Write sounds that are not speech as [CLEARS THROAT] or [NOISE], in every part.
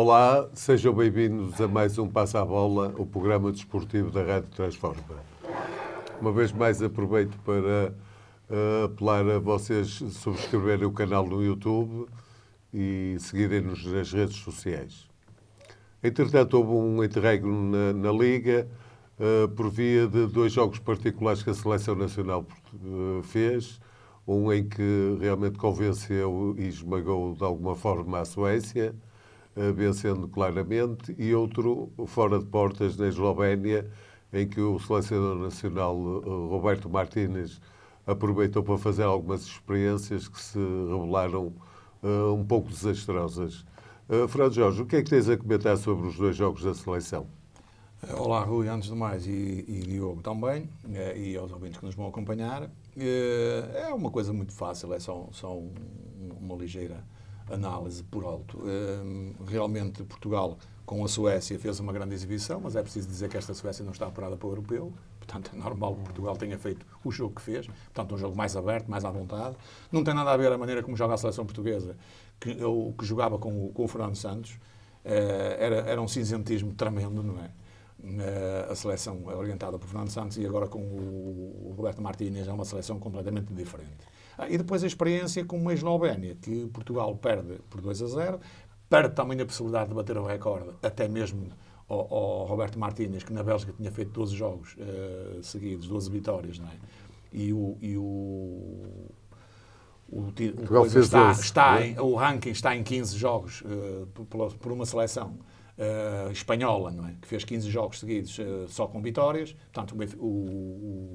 Olá, sejam bem-vindos a mais um Passa à Bola, o programa desportivo da Rádio Transforma. Uma vez mais aproveito para uh, apelar a vocês subscreverem o canal no YouTube e seguirem-nos nas redes sociais. Entretanto, houve um interregno na, na Liga uh, por via de dois jogos particulares que a Seleção Nacional uh, fez. Um em que realmente convenceu e esmagou de alguma forma a Suécia vencendo claramente, e outro fora de portas na Eslovénia, em que o selecionador nacional eh, Roberto Martínez aproveitou para fazer algumas experiências que se revelaram uh, eh, um pouco desastrosas. Uh, Fernando Jorge, o que é que tens a comentar sobre os dois jogos da seleção? Olá, Rui, antes de mais, e, e Diogo também, e aos ouvintes que nos vão acompanhar. É uma coisa muito fácil, é só, só uma ligeira análise por alto. Hum, realmente, Portugal, com a Suécia, fez uma grande exibição, mas é preciso dizer que esta Suécia não está apurada para o europeu. Portanto, é normal que Portugal tenha feito o jogo que fez. Portanto, um jogo mais aberto, mais à vontade. Não tem nada a ver a maneira como joga a seleção portuguesa, que, ou, que jogava com o, com o Fernando Santos. Eh, era, era um cinzentismo tremendo, não é? Eh, a seleção orientada por Fernando Santos e agora com o Roberto Martínez é uma seleção completamente diferente. Ah, e depois a experiência com uma Eslovénia, que Portugal perde por 2 a 0, perde também a possibilidade de bater o recorde, até mesmo ao, ao Roberto Martínez, que na Bélgica tinha feito 12 jogos uh, seguidos, 12 vitórias, não é? E o, e o o, o está, está é? em, o ranking está em 15 jogos uh, eh, por, por, uma seleção uh, espanhola, não é? que fez 15 jogos seguidos uh, só com vitórias. Portanto, o, o,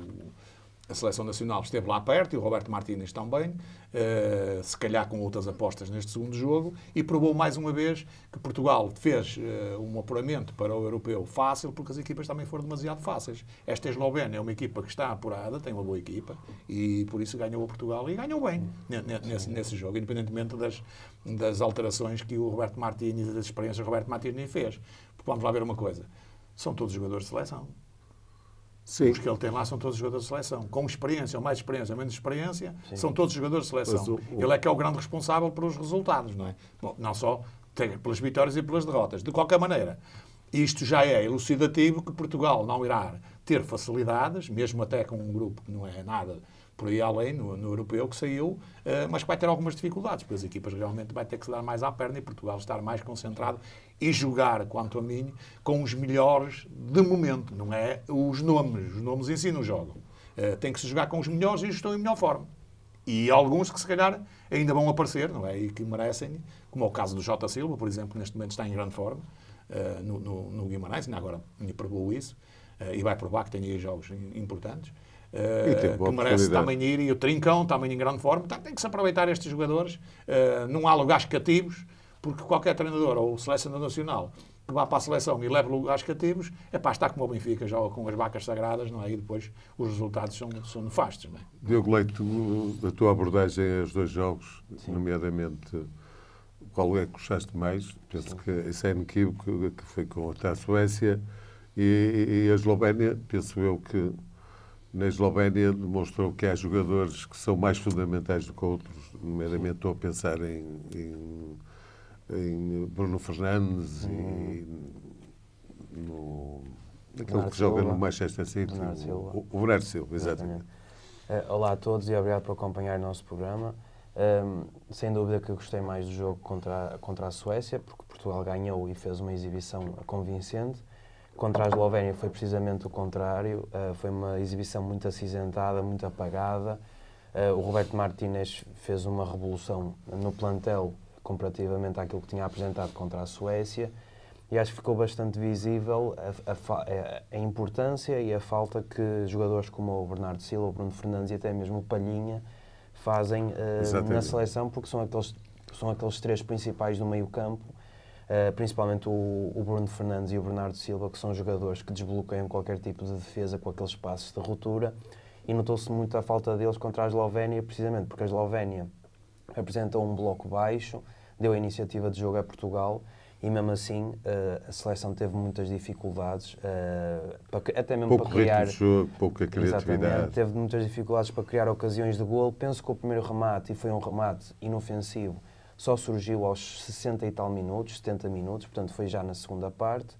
a seleção nacional esteve lá perto e o Roberto Martínez também, uh, se calhar com outras apostas neste segundo jogo, e provou mais uma vez que Portugal fez uh, um apuramento para o europeu fácil, porque as equipas também foram demasiado fáceis. Esta Eslovénia é uma equipa que está apurada, tem uma boa equipa, e por isso ganhou a Portugal e ganhou bem nesse, nesse jogo, independentemente das, das alterações que o Roberto Martínez e das experiências que o Roberto Martínez fez. Porque vamos lá ver uma coisa: são todos jogadores de seleção. Sim. Os que ele tem lá são todos jogadores de seleção. Com experiência, ou mais experiência, ou menos experiência, Sim. são todos jogadores de seleção. O, o... Ele é que é o grande responsável pelos resultados, não é? Bom, não só pelas vitórias e pelas derrotas. De qualquer maneira, isto já é elucidativo que Portugal não irá ter facilidades, mesmo até com um grupo que não é nada por aí além, no, no europeu, que saiu, uh, mas que vai ter algumas dificuldades, porque as equipas realmente vai ter que se dar mais à perna e Portugal estar mais concentrado e jogar, quanto a mim, com os melhores de momento, não é os nomes. Os nomes em si não jogam. Uh, tem que se jogar com os melhores e os estão em melhor forma. E alguns que, se calhar, ainda vão aparecer, não é? E que merecem, como é o caso do Jota Silva, por exemplo, que neste momento está em grande forma uh, no, no, no, Guimarães, ainda agora me provou isso, uh, e vai provar que tem aí jogos importantes. Uh, que merece também ir, e o Trincão também em grande forma. Tá, tem que se aproveitar estes jogadores. não há lugares cativos porque qualquer treinador ou seleção nacional que vá para a seleção e leve lugares cativos, é para estar como o Benfica, já com as vacas sagradas, não é? E depois os resultados são, são nefastos. Não é? Diogo Leite, a tua abordagem aos dois jogos, Sim. nomeadamente qual é que gostaste mais? Penso Sim. que esse é inequívoco, que foi com a Suécia e, e a Eslovénia, penso eu que na Eslovénia demonstrou que há jogadores que são mais fundamentais do que outros, nomeadamente estou a pensar em, em em Bruno Fernandes uhum. e no. Aquele que joga no Manchester City, Silva. o, o Bernardo Silva, exatamente. exatamente. Eh, olá a todos e obrigado por acompanhar o nosso programa. Um, ehm, sem dúvida que eu gostei mais do jogo contra, a, contra a Suécia, porque Portugal ganhou e fez uma exibição convincente. Contra a Eslovénia foi precisamente o contrário, uh, foi uma exibição muito acinzentada, muito apagada. Uh, o Roberto Martínez fez uma revolução no plantel comparativamente àquilo que tinha apresentado contra a Suécia e acho que ficou bastante visível a, a, a, importância e a falta que jogadores como o Bernardo Silva, o Bruno Fernandes e até mesmo o Palhinha fazem uh, na seleção, porque são aqueles, são aqueles três principais do meio campo, uh, principalmente o, o, Bruno Fernandes e o Bernardo Silva, que são jogadores que desbloqueiam qualquer tipo de defesa com aqueles passos de ruptura e notou-se muito a falta deles contra a Eslovénia, precisamente porque a Eslovénia apresentou um bloco baixo, deu a iniciativa de jogo a Portugal e mesmo assim uh, a seleção teve muitas dificuldades, uh, para, até mesmo pouco para criar. Ritmo, pouca criatividade. Teve muitas dificuldades para criar ocasiões de gol. Penso que o primeiro remate, e foi um remate inofensivo, só surgiu aos 60 e tal minutos, 70 minutos, portanto foi já na segunda parte.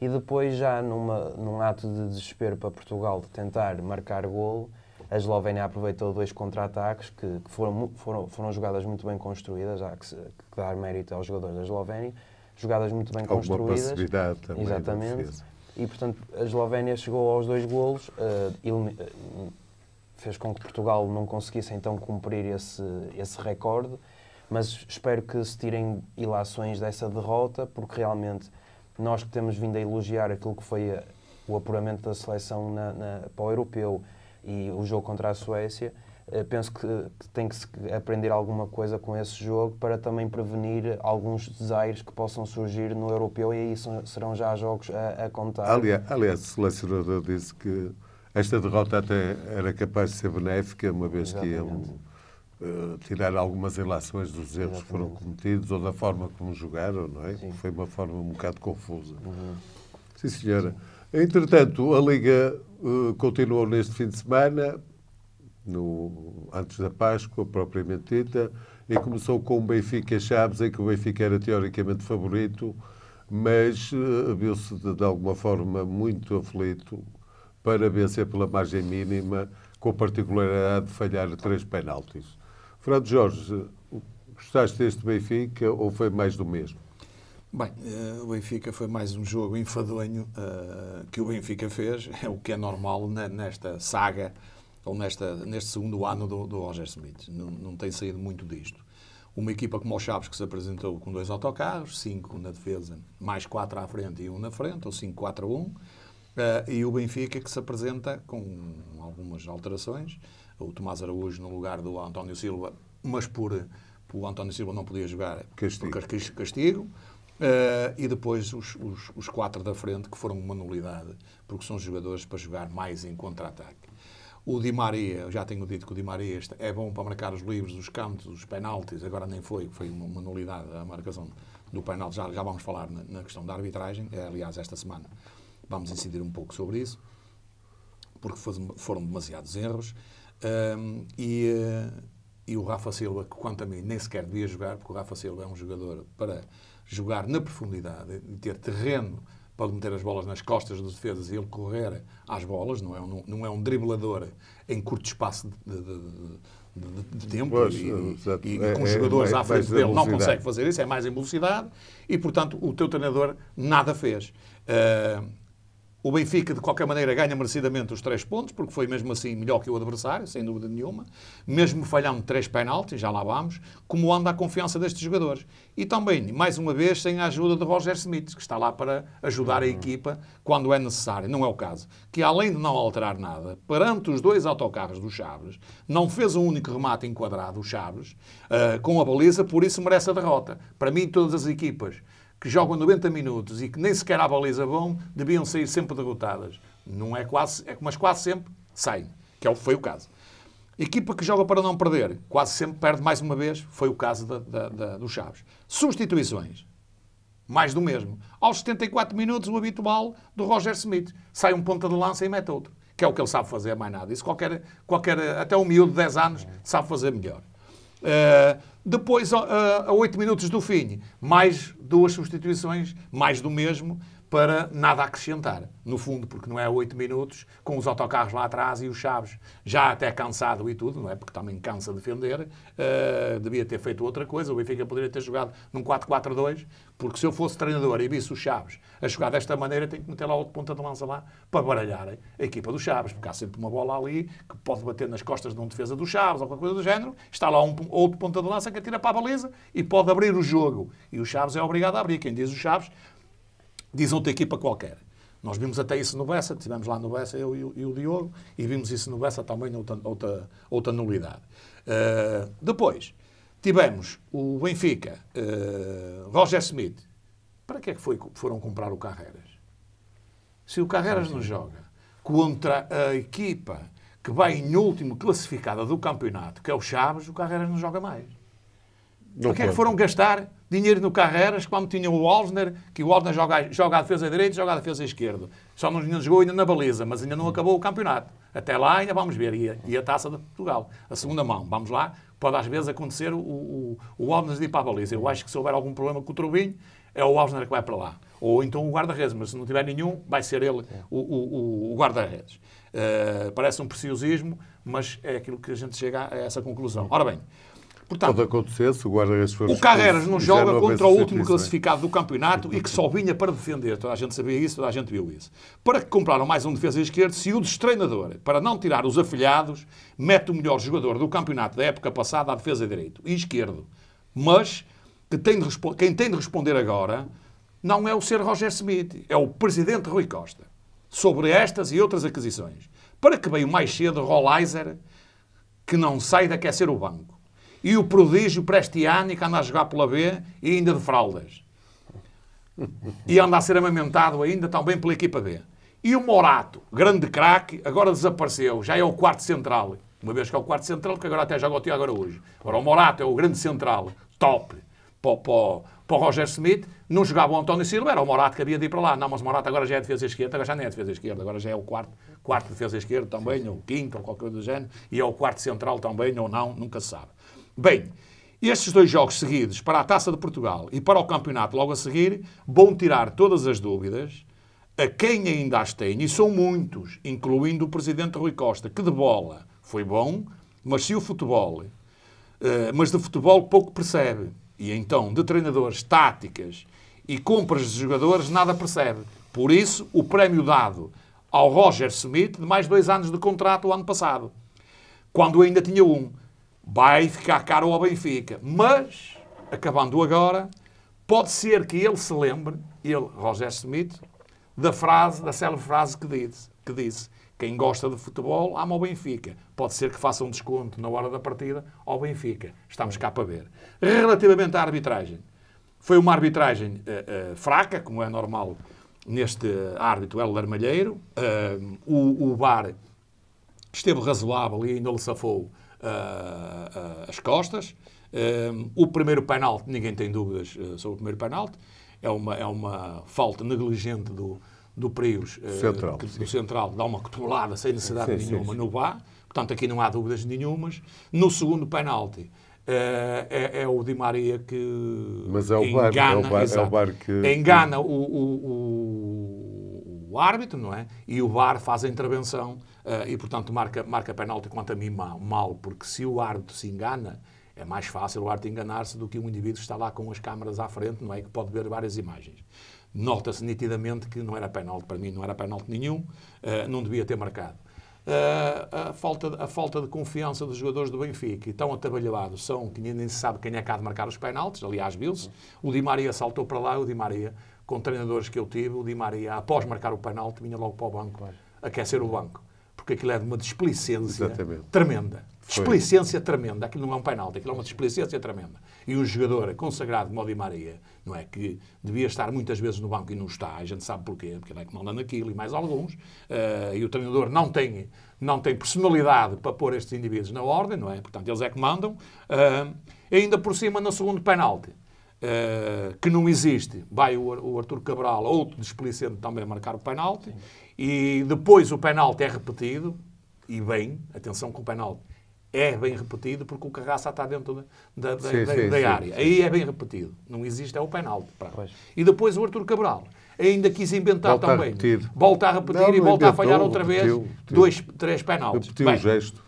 E depois, já numa, num ato de desespero para Portugal de tentar marcar golo, a Eslovénia aproveitou dois contra-ataques que, que, foram, foram, foram jogadas muito bem construídas, há que, que dar mérito aos jogadores da Eslovénia. Jogadas muito bem Alguma construídas. Passividade também é exatamente. E, portanto, a Eslovénia chegou aos dois golos, uh, fez com que Portugal não conseguisse então cumprir esse, esse recorde, mas espero que se tirem ilações dessa derrota, porque realmente nós que temos vindo a elogiar aquilo que foi a, eh, o apuramento da seleção na, na, para o europeu, e o jogo contra a Suécia, eh, penso que, tem que se aprender alguma coisa com esse jogo para também prevenir alguns desaires que possam surgir no europeu e aí serão já jogos a, a contar. Aliás, aliás, o selecionador disse que esta derrota até era capaz de ser benéfica, uma vez Exatamente. que iam uh, tirar algumas relações dos erros Exatamente. que foram cometidos ou da forma como jogaram, não é? Sim. Foi uma forma um bocado confusa. Uhum. Sim, senhora. Sim. Entretanto, a Liga eh, continuou neste fim de semana, no, antes da Páscoa, propriamente dita, e começou com o Benfica Chaves, em que o Benfica era teoricamente favorito, mas uh, viu-se de, de alguma forma muito aflito para vencer pela margem mínima, com a particularidade de falhar três penaltis. Fernando Jorge, gostaste deste Benfica ou foi mais do mesmo? Bem, eh, o Benfica foi mais um jogo enfadonho eh, que o Benfica fez, [LAUGHS] é o que é normal nesta saga ou nesta, neste segundo ano do, do Roger Smith. Não, não tem saído muito disto. Uma equipa como o Chaves, que se apresentou com dois autocarros, cinco na defesa, mais quatro à frente e um na frente, ou cinco, quatro, um. Uh, e o Benfica, que se apresenta com algumas alterações. O Tomás Araújo no lugar do António Silva, mas por, por o António Silva não podia jogar castigo. por castigo. Uh, e depois os, os, os, quatro da frente, que foram uma nulidade, porque são jogadores para jogar mais em contra-ataque. O Di Maria, já tenho dito que o Di Maria é bom para marcar os livros, os cantos, os penaltis, agora nem foi, foi uma, uma nulidade a marcação do penalti. Já, já vamos falar na, na questão da arbitragem, é, aliás, esta semana vamos incidir um pouco sobre isso, porque foram demasiados erros. Uh, e, uh, e o Rafa Silva, que quanto a mim nem sequer devia jogar, porque o Rafa Silva é um jogador para jogar na profundidade e ter terreno para meter as bolas nas costas dos defesas e ele correr às bolas, não é um, não é um driblador em curto espaço de, de, de, de tempo pois, e, e, e, com é, é jogadores é, é, à frente dele não consegue fazer isso, é mais em velocidade e, portanto, o teu treinador nada fez. Uh, o Benfica, de qualquer maneira, ganha merecidamente os três pontos, porque foi mesmo assim melhor que o adversário, sem dúvida nenhuma. Mesmo falhando três penaltis, já lá vamos, como anda a confiança destes jogadores. E também, mais uma vez, sem a ajuda de Roger Smith, que está lá para ajudar a equipa quando é necessário. Não é o caso. Que, além de não alterar nada, perante os dois autocarros do Chaves, não fez um único remate enquadrado, o Chaves, uh, com a baliza, por isso merece a derrota. Para mim, todas as equipas que jogam 90 minutos e que nem sequer à baliza vão, deviam sair sempre derrotadas. Não é quase, é, mas quase sempre saem, que é, foi o caso. Equipa que joga para não perder, quase sempre perde mais uma vez, foi o caso da, da, da, do Chaves. Substituições, mais do mesmo. Aos 74 minutos, o habitual do Roger Smith. Sai um ponta de lança e mete outro, que é o que ele sabe fazer, mais nada. Isso qualquer, qualquer até um miúdo de 10 anos sabe fazer melhor. Uh, depois, eh, a, a 8 minutos do fim, mais duas substituições, mais do mesmo, para nada acrescentar, no fundo, porque não é oito minutos, com os autocarros lá atrás e os chaves, já até cansado e tudo, não é? Porque também cansa defender, uh, devia ter feito outra coisa, o Benfica poderia ter jogado num 4-4-2, porque se eu fosse treinador e visse os Chaves a jogar desta maneira, tenho que meter lá outro ponta de lança lá para baralhar a equipa dos Chaves, porque há sempre uma bola ali que pode bater nas costas de um defesa dos Chaves ou qualquer coisa do género, está lá um outro ponta de lança que atira para a baliza e pode abrir o jogo. E o Chaves é obrigado a abrir. Quem diz os Chaves diz outra equipa qualquer. Nós vimos até isso no Bessa, estivemos lá no Bessa, eu e o, Diogo, e vimos isso no Bessa também, outra, outra, outra nulidade. Uh, depois, tivemos o Benfica, uh, Roger Smith. Para que é que foi, foram comprar o Carreiras? Se o Carreiras não joga contra a equipa que vai em último classificada do campeonato, que é o Chaves, o Carreiras não joga mais. Não para que é que foram gastar dinheiro no Carreiras, como tinha o Alsner, que o Alsner joga, joga a defesa direita e joga a defesa esquerda. Só não, jogou ainda na baliza, mas ainda não acabou o campeonato. Até lá ainda vamos ver. E a, e a Taça de Portugal, a segunda mão, vamos lá. Pode às vezes acontecer o, o, o ir para a baliza. Eu acho que se houver algum problema com o Trubinho, é o Alsner que vai para lá. Ou então o guarda-redes, mas se não tiver nenhum, vai ser ele o, o, o guarda-redes. Uh, parece um preciosismo, mas é aquilo que a gente chega a essa conclusão. Ora bem, Portanto, Pode acontecer se o Guarda-Redes for... O Carreiras não joga contra o último isso, classificado do campeonato e que só vinha para defender. Toda a gente sabia isso, toda a gente viu isso. Para que compraram mais um defesa esquerdo se o destreinador, para não tirar os afilhados, mete o melhor jogador do campeonato da época passada à defesa direito e esquerdo. Mas que tem quem tem de responder agora não é o ser Roger Smith, é o presidente Rui Costa. Sobre estas e outras aquisições. Para que veio mais cedo o Rollizer que não sai de aquecer o banco e o prodígio Prestiani que anda a jogar pela B e ainda de fraldas. E anda a ser amamentado ainda também pela equipa B. E o Morato, grande craque, agora desapareceu, já é o quarto central. Uma vez que é o quarto central, que agora até joga o Tiago hoje Agora o Morato é o grande central, top, para, o Roger Smith. Não jogava o António Silva, era o Morato que havia de ir para lá. Não, mas o Morato agora já é defesa esquerda, agora já nem é defesa esquerda, agora já é o quarto, quarto defesa esquerda também, ou quinto, ou qualquer coisa do género, e é o quarto central também, ou não, nunca se sabe. Bem, estes dois jogos seguidos para a Taça de Portugal e para o campeonato logo a seguir vão tirar todas as dúvidas a quem ainda as tem, e são muitos, incluindo o presidente Rui Costa, que de bola foi bom, mas se o futebol, eh, mas de futebol pouco percebe. E então, de treinadores, táticas e compras de jogadores, nada percebe. Por isso, o prémio dado ao Roger Smith de mais dois anos de contrato o ano passado, quando ainda tinha um vai ficar caro ao Benfica. Mas, acabando agora, pode ser que ele se lembre, ele, Roger Smith, da frase, da célebre frase que disse, que disse quem gosta de futebol ama o Benfica. Pode ser que faça um desconto na hora da partida ao Benfica. Estamos cá para ver. Relativamente à arbitragem, foi uma arbitragem uh, uh, fraca, como é normal neste eh, árbitro é o Uh, o, o VAR esteve razoável e ainda lhe safou uh, as costas. Ehm, o primeiro penalti, ninguém tem dúvidas eh, sobre o primeiro penalti, é uma, é uma falta negligente do, do Prius, eh, central, que, do central, dá uma cotovelada sem necessidade sim, nenhuma sim, sim. no vá. Portanto, aqui não há dúvidas nenhumas. No segundo penalti, eh, é, é, o Di Maria que Mas é o engana, bar, é o bar, é o bar que... engana o, o, o, o, árbitro, não é? E o VAR faz a intervenção Uh, e, portanto, marca, marca penalti quanto a mim mal, porque se o árbitro se engana, é mais fácil o árbitro enganar-se do que um indivíduo que está lá com as câmaras à frente, não é? Que pode ver várias imagens. Nota-se nitidamente que não era penalti para mim, não era penalti nenhum, uh, não devia ter marcado. Uh, a, falta, a falta de confiança dos jogadores do Benfica, estão atabalhados são que nem se sabe quem é cá de marcar os penaltis, aliás, viu-se. O Di Maria saltou para lá, o Di Maria, com treinadores que eu tive, o Di Maria, após marcar o penalti, vinha logo para o banco, aquecer o banco porque aquilo é de uma desplicência Exatamente. tremenda. Displicência tremenda. Aquilo não é um penalti, aquilo é uma desplicência tremenda. E um jogador é consagrado de o Maria, não é? Que devia estar muitas vezes no banco e não está, a gente sabe porquê, porque ele é que manda naquilo e mais alguns. Uh, e o treinador não tem, não tem personalidade para pôr estes indivíduos na ordem, não é? Portanto, eles é que mandam. Uh, ainda por cima, no segundo penalti eh, que não existe, vai o, o Artur Cabral, outro desplicente, também marcar o penalti, Sim. e depois o penalti é repetido, e bem, atenção com o penalti, é bem repetido porque o Carraça está dentro da, da, sim, da, sim, da sim, área. Aí é bem repetido. Não existe, é o penalti. E depois o Artur Cabral. Ainda quis inventar volta também. A volta a repetir não, e volta a falhar outra repetiu, vez repetiu. dois, três penaltis. Repetiu bem, o gesto.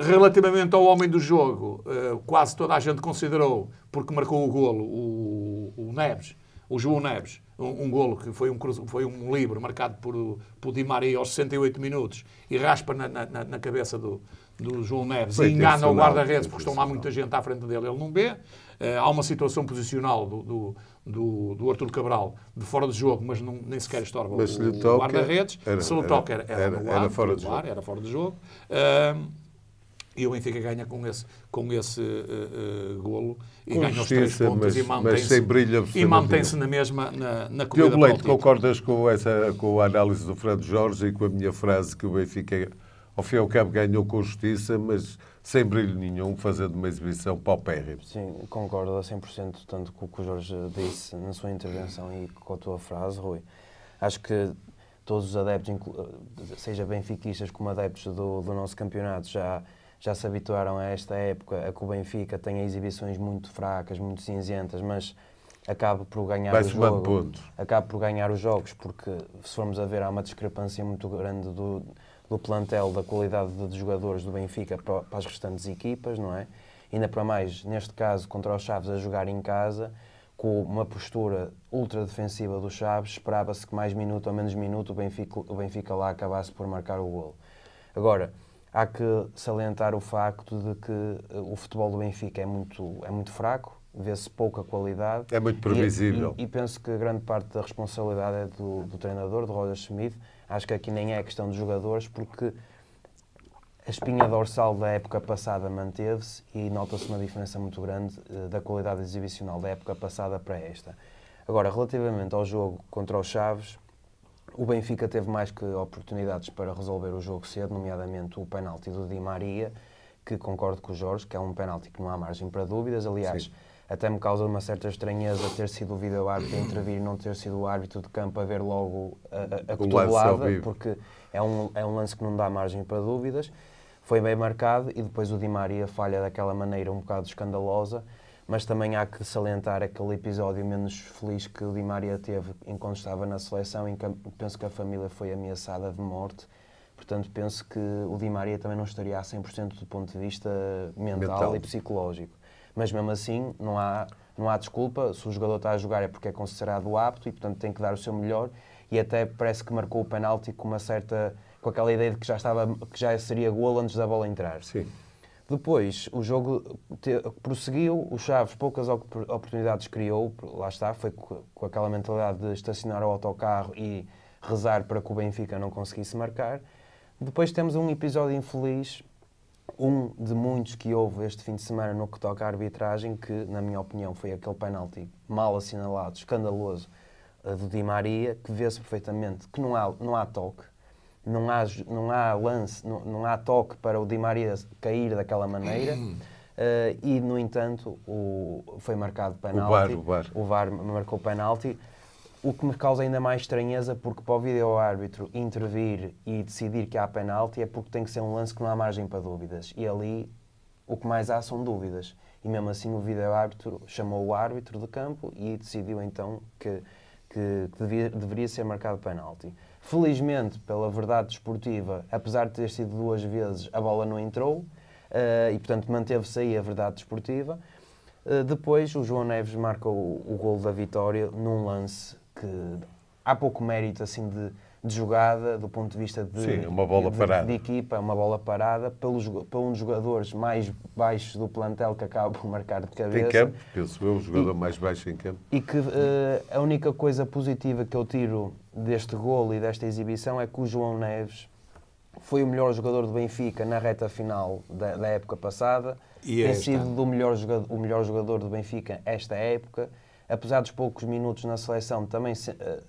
Relativamente ao homem do jogo, eh, quase toda a gente considerou, porque marcou o golo, o, o Neves, o João Neves, um, um golo que foi um, foi um livro marcado por, por Di Maria aos 68 minutos e raspa na, na, na cabeça do, do João Neves foi e engana o guarda-redes porque estão lá muita gente à frente dele, ele não vê. Eh, há uma situação posicional do, do, do, do Arthur Cabral de fora de jogo, mas não, nem sequer estorba mas o, o guarda-redes. Se lhe toca, era, era, era, era, fora de jogo. Era fora de jogo. Uh, e o Benfica ganha com esse, com esse uh, uh, golo e com ganha os três pontos mas, e mantém-se e mantém na mesma na, na corrida Diogo Leite, concordas com, essa, com a análise do Fernando Jorge e com a minha frase que o Benfica, ao fim e ao cabo, ganhou com justiça, mas sem brilho nenhum, fazendo uma exibição paupérrima. Sim, concordo a 100% tanto com o que o Jorge disse na sua intervenção e com a tua frase, Rui. Acho que todos os adeptos, seja benfiquistas como adeptos do, do nosso campeonato, já já se habituaram a esta época, a que o Benfica tenha exibições muito fracas, muito cinzentas, mas acaba por ganhar Vai o jogo. Ponto. Acaba por ganhar os jogos, porque se formos a ver há uma discrepância muito grande do, do plantel, da qualidade de, de jogadores do Benfica para, para, as restantes equipas, não é? Ainda para mais, neste caso, contra os Chaves a jogar em casa, com uma postura ultra defensiva dos Chaves, esperava-se que mais minuto ou menos minuto o Benfica, o Benfica lá acabasse por marcar o golo. Agora, Há que salientar o facto de que eh, o futebol do Benfica é muito, é muito fraco, vê-se pouca qualidade. É muito previsível. E, e, e, penso que grande parte da responsabilidade é do, do treinador, de Roger Schmidt. Acho que aqui nem é questão de jogadores, porque a espinha dorsal da época passada manteve-se e nota-se uma diferença muito grande eh, da qualidade exibicional da época passada para esta. Agora, relativamente ao jogo contra o Chaves, o Benfica teve mais que oportunidades para resolver o jogo cedo, nomeadamente o penalti do Di Maria, que concordo com o Jorge, que é um penalti que não há margem para dúvidas. Aliás, Sim. até me causa uma certa estranheza ter sido o vídeo árbitro intervir e não ter sido o árbitro de campo a ver logo a, a, a cotovelada, porque é um, é um lance que não dá margem para dúvidas. Foi bem marcado e depois o Di Maria falha daquela maneira um bocado escandalosa mas também há que salientar aquele episódio menos feliz que o Di Maria teve enquanto estava na seleção, em que penso que a família foi ameaçada de morte. Portanto, penso que o Di Maria também não estaria a 100% do ponto de vista mental, mental, e psicológico. Mas mesmo assim, não há, não há desculpa. Se o jogador está a jogar é porque é considerado apto e, portanto, tem que dar o seu melhor. E até parece que marcou o penalti com uma certa. com aquela ideia de que já, estava, que já seria golo antes da bola entrar. Sim. Depois, o jogo te, prosseguiu, o Chaves poucas oportunidades criou, lá está, foi com aquela mentalidade de estacionar o autocarro e rezar para que o Benfica não conseguisse marcar. Depois temos um episódio infeliz, um de muitos que houve este fim de semana no que toca à arbitragem, que, na minha opinião, foi aquele penalti mal assinalado, escandaloso, eh, do Di Maria, que vê-se perfeitamente que não há, não há toque não há, não há lance, não, não há toque para o Di Maria cair daquela maneira. Uh, e, no entanto, o, foi marcado penalti. O VAR, o VAR. O VAR marcou penalti. O que me causa ainda mais estranheza, porque para o vídeo-árbitro intervir e decidir que há penalti é porque tem que ser um lance que não há margem para dúvidas. E ali o que mais há são dúvidas. E mesmo assim o vídeo-árbitro chamou o árbitro de campo e decidiu então que que, que devia, deveria ser marcado penalti. Felizmente, pela verdade desportiva, apesar de ter sido duas vezes, a bola não entrou uh, e, portanto, manteve-se aí a verdade desportiva. Uh, depois, o João Neves marca o, o gol da vitória num lance que há pouco mérito assim de de jogada do ponto de vista de, Sim, uma bola de, parada. de equipa, uma bola parada, pelos, para um dos jogadores mais baixos do plantel que acaba por marcar de cabeça. Em campo, penso eu, o jogador e, mais baixo em campo. E que uh, a única coisa positiva que eu tiro deste golo e desta exibição é que o João Neves foi o melhor jogador do Benfica na reta final da, da época passada, e tem sido do melhor jogador, o melhor jogador do Benfica esta época apesar dos poucos minutos na seleção, também se, eh,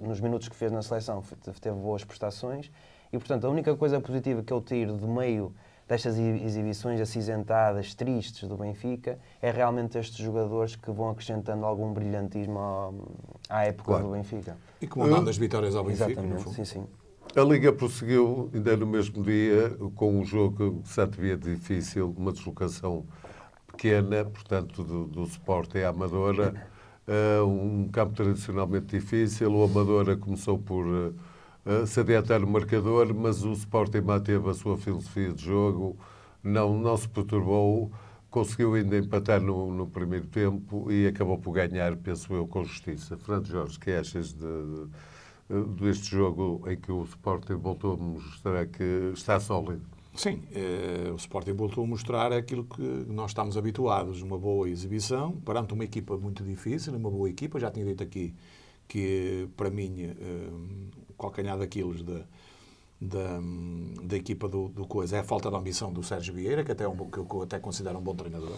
nos minutos que fez na seleção teve boas prestações. E, portanto, a única coisa positiva que eu tiro do meio destas exibições acinzentadas, tristes do Benfica, é realmente estes jogadores que vão acrescentando algum brilhantismo ao, à época claro. do Benfica. E que vão dando as vitórias ao Benfica, Exatamente, sim, sim. A Liga prosseguiu ainda no mesmo dia com um jogo que se atrevia é difícil, uma deslocação pequena, portanto, do, do Sport à Amadora uh, um campo tradicionalmente difícil. O Amadora começou por uh, ah, ah, se adiantar no marcador, mas o Sporting manteve a sua filosofia de jogo, não, não se perturbou, conseguiu ainda empatar no, no primeiro tempo e acabou por ganhar, penso eu, com justiça. Fernando Jorge, que achas de, de deste jogo em que o Sporting voltou a mostrar que está sólido? Sim, eh, o Sporting voltou a mostrar aquilo que nós estamos habituados, uma boa exibição, perante uma equipa muito difícil, uma boa equipa, já tinha dito aqui que, para mim, eh, o calcanhar daquilo da, da, da equipa do, do, Coisa é a falta de ambição do Sérgio Vieira, que, até é um, que eu até considero um bom treinador.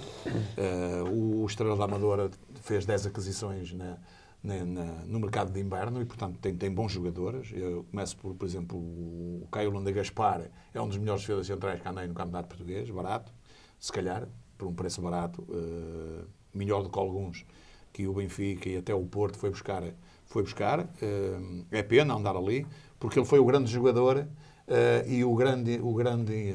Eh, o Estrela da Amadora fez 10 aquisições na na, né, na, no mercado de inverno e, portanto, tem, tem bons jogadores. Eu começo por, por exemplo, o Caio Lunda Gaspar, é um dos melhores defesas centrais que andei no campeonato português, barato, se calhar, por um preço barato, uh, melhor do que alguns que o Benfica e até o Porto foi buscar. Foi buscar. Uh, é pena andar ali, porque ele foi o grande jogador Uh, e o grande, o grande,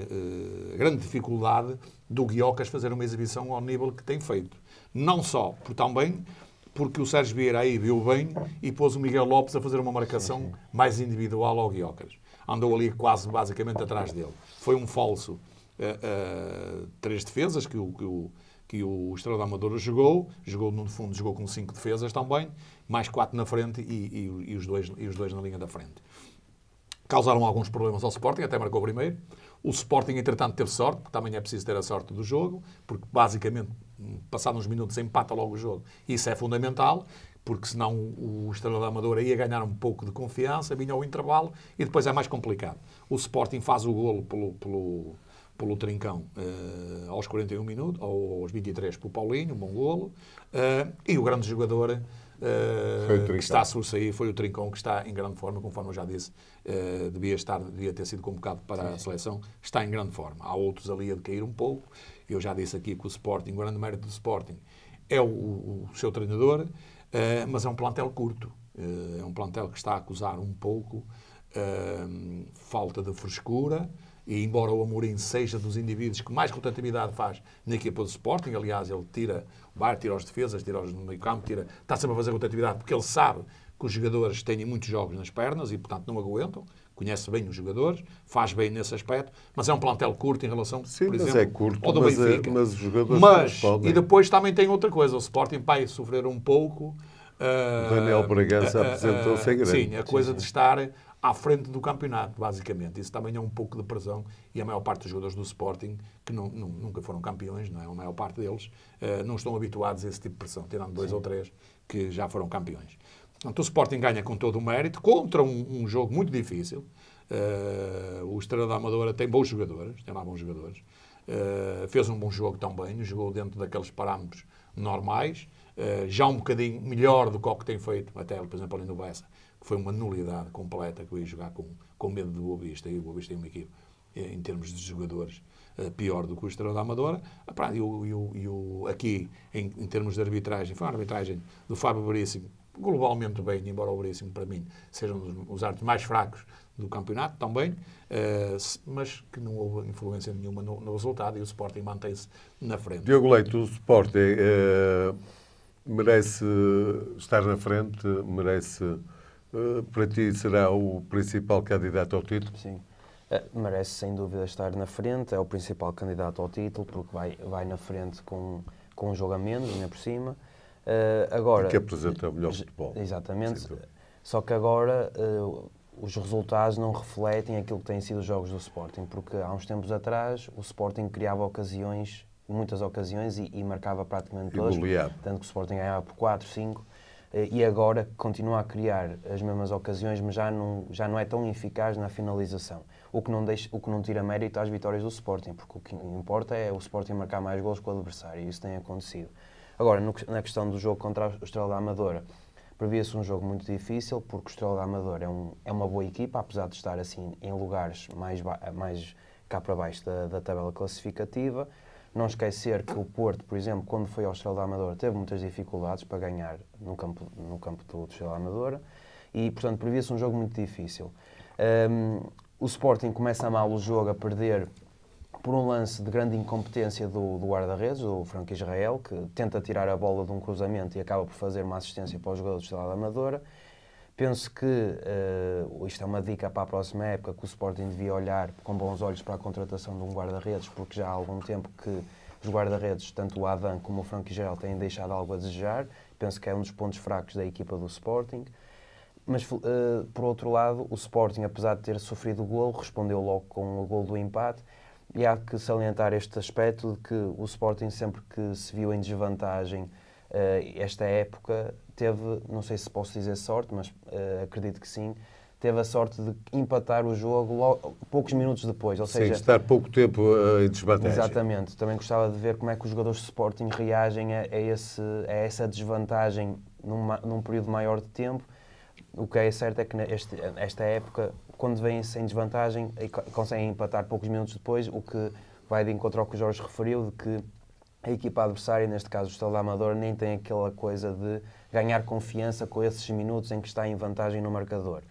uh, grande dificuldade do Guiocas fazer uma exibição ao nível que tem feito. Não só por também porque o Sérgio Vieira aí viu bem e pôs o Miguel Lopes a fazer uma marcação mais individual ao Guiocas. Andou ali quase basicamente atrás dele. Foi um falso. Uh, uh, três defesas que o, que o, que o Amadora jogou, jogou no fundo, jogou com cinco defesas também, mais quatro na frente e, e, e, os, dois, e os dois na linha da frente. Causaram alguns problemas ao Sporting, até marcou o primeiro. O Sporting, entretanto, teve sorte, porque também é preciso ter a sorte do jogo, porque basicamente passado uns minutos, empata logo o jogo. Isso é fundamental, porque senão o Estrela da Amadora ia ganhar um pouco de confiança, vinha ao intervalo e depois é mais complicado. O Sporting faz o golo pelo, pelo, pelo Trincão uh, aos 41 minutos, ou aos 23 o Paulinho, um bom golo. Uh, e o grande jogador uh, que está a sobressair foi o Trincão, que está em grande forma, conforme eu já disse, devia, estar, devia ter sido convocado para Sim. a seleção, está em grande forma. Há outros ali a decair um pouco eu já disse aqui que o Sporting, o grande mérito do Sporting é o, o seu treinador, uh, mas é um plantel curto. Uh, é um plantel que está a acusar um pouco uh, falta de frescura. E embora o Amorim seja dos indivíduos que mais rotatividade faz na equipa do Sporting, aliás, ele tira o bar, tira os defesas, tira os no meio campo, tira, está sempre a fazer rotatividade porque ele sabe que os jogadores têm muitos jogos nas pernas e, portanto, não aguentam, conhece bem os jogadores, faz bem nesse aspecto, mas é um plantel curto em relação, Sim, por é exemplo, é curto, ao do mas é- Benfica. É, mas os jogadores mas, podem. E depois também tem outra coisa, o Sporting vai sofrer um pouco. Uh, Daniel Bragança uh, apresentou-se uh, grande. Sim, a coisa sim, sim. de estar à frente do campeonato, basicamente. Isso também é um pouco de pressão e a maior parte dos jogadores do Sporting, que não, não, nunca foram campeões, não é? A maior parte deles, uh, não estão habituados a esse tipo de pressão, tirando dois Sim. ou três que já foram campeões. Portanto, o Sporting ganha com todo o mérito, contra um, um jogo muito difícil. Uh, o Estrela da Amadora tem bons jogadores, tem lá bons jogadores. Uh, fez um bom jogo também, jogou dentro daqueles parâmetros normais, uh, já um bocadinho melhor do que o que tem feito, até, por exemplo, ali no Bessa, que foi uma nulidade completa, que eu ia jogar com, com medo do Boa Vista, e o Boa Vista tem uma equipe, em termos de jogadores, pior do que o Estrela da Amadora. Ah, e, o, e, o, e o, aqui, em, em, termos de arbitragem, foi uma arbitragem do Fábio Veríssimo, globalmente bem, embora o Veríssimo, para mim, sejam os árbitros mais fracos do campeonato também, eh, mas que não houve influência nenhuma no, no resultado e o Sporting mantém-se na frente. Diogo Leite, o Sporting eh, merece estar na frente, merece, eh, para ti, será o principal candidato ao título? Sim. Uh, merece sem dúvida estar na frente, é o principal candidato ao título, porque vai, vai na frente com, com um jogo a menos, ainda por cima. Eh, agora, que apresenta melhor futebol. Exatamente. Só que agora eh, os resultados não refletem aquilo que têm sido os jogos do Sporting, porque há uns tempos atrás o Sporting criava ocasiões, muitas ocasiões, e, e marcava praticamente todas, tanto que o Sporting ganhava por 4, 5, eh, e agora continua a criar as mesmas ocasiões, mas já não, já não é tão eficaz na finalização, o que, não deixa, o que não tira mérito às vitórias do Sporting, porque o que importa é o Sporting marcar mais gols que o adversário, e isso tem acontecido. Agora, no, na questão do jogo contra a Estrela da Amadora, previa-se um jogo muito difícil, porque o Estrela da Amadora é, um, é uma boa equipa, apesar de estar assim em lugares mais, mais cá para baixo da, da tabela classificativa. Não esquecer que o Porto, por exemplo, quando foi ao Estrela da Amadora, teve muitas dificuldades para ganhar no campo, no campo do, do Estrela da Amadora e, portanto, previa-se um jogo muito difícil. Um, o Sporting começa mal o jogo a perder por um lance de grande incompetência do, do guarda-redes, o Franco Israel, que tenta tirar a bola de um cruzamento e acaba por fazer uma assistência para o jogador do Estrela Amadora. Penso que, uh, isto é uma dica para a próxima época, que o Sporting devia olhar com bons olhos para a contratação de um guarda-redes, porque já há algum tempo que os guarda-redes, tanto o Adam como o Franco Israel, têm deixado algo a desejar. Penso que é um dos pontos fracos da equipa do Sporting. Mas, uh, por outro lado, o Sporting, apesar de ter sofrido o golo, respondeu logo com o golo do empate e há que salientar este aspecto de que o Sporting, sempre que se viu em desvantagem uh, esta época, teve, não sei se posso dizer sorte, mas uh, acredito que sim, teve a sorte de empatar o jogo logo, poucos minutos depois. Ou seja, estar pouco tempo uh, em desvantagem. Exatamente. Também gostava de ver como é que os jogadores de Sporting reagem a, a, esse, a essa desvantagem numa, num período maior de tempo. O que é certo é que neste, esta época quando vêm sem desvantagem desvantagem, conseguem empatar poucos minutos depois, o que vai de encontro ao que o Jorge referiu, de que a equipa adversária, neste caso o Estado Amador, nem tem aquela coisa de ganhar confiança com esses minutos em que está em vantagem no marcador.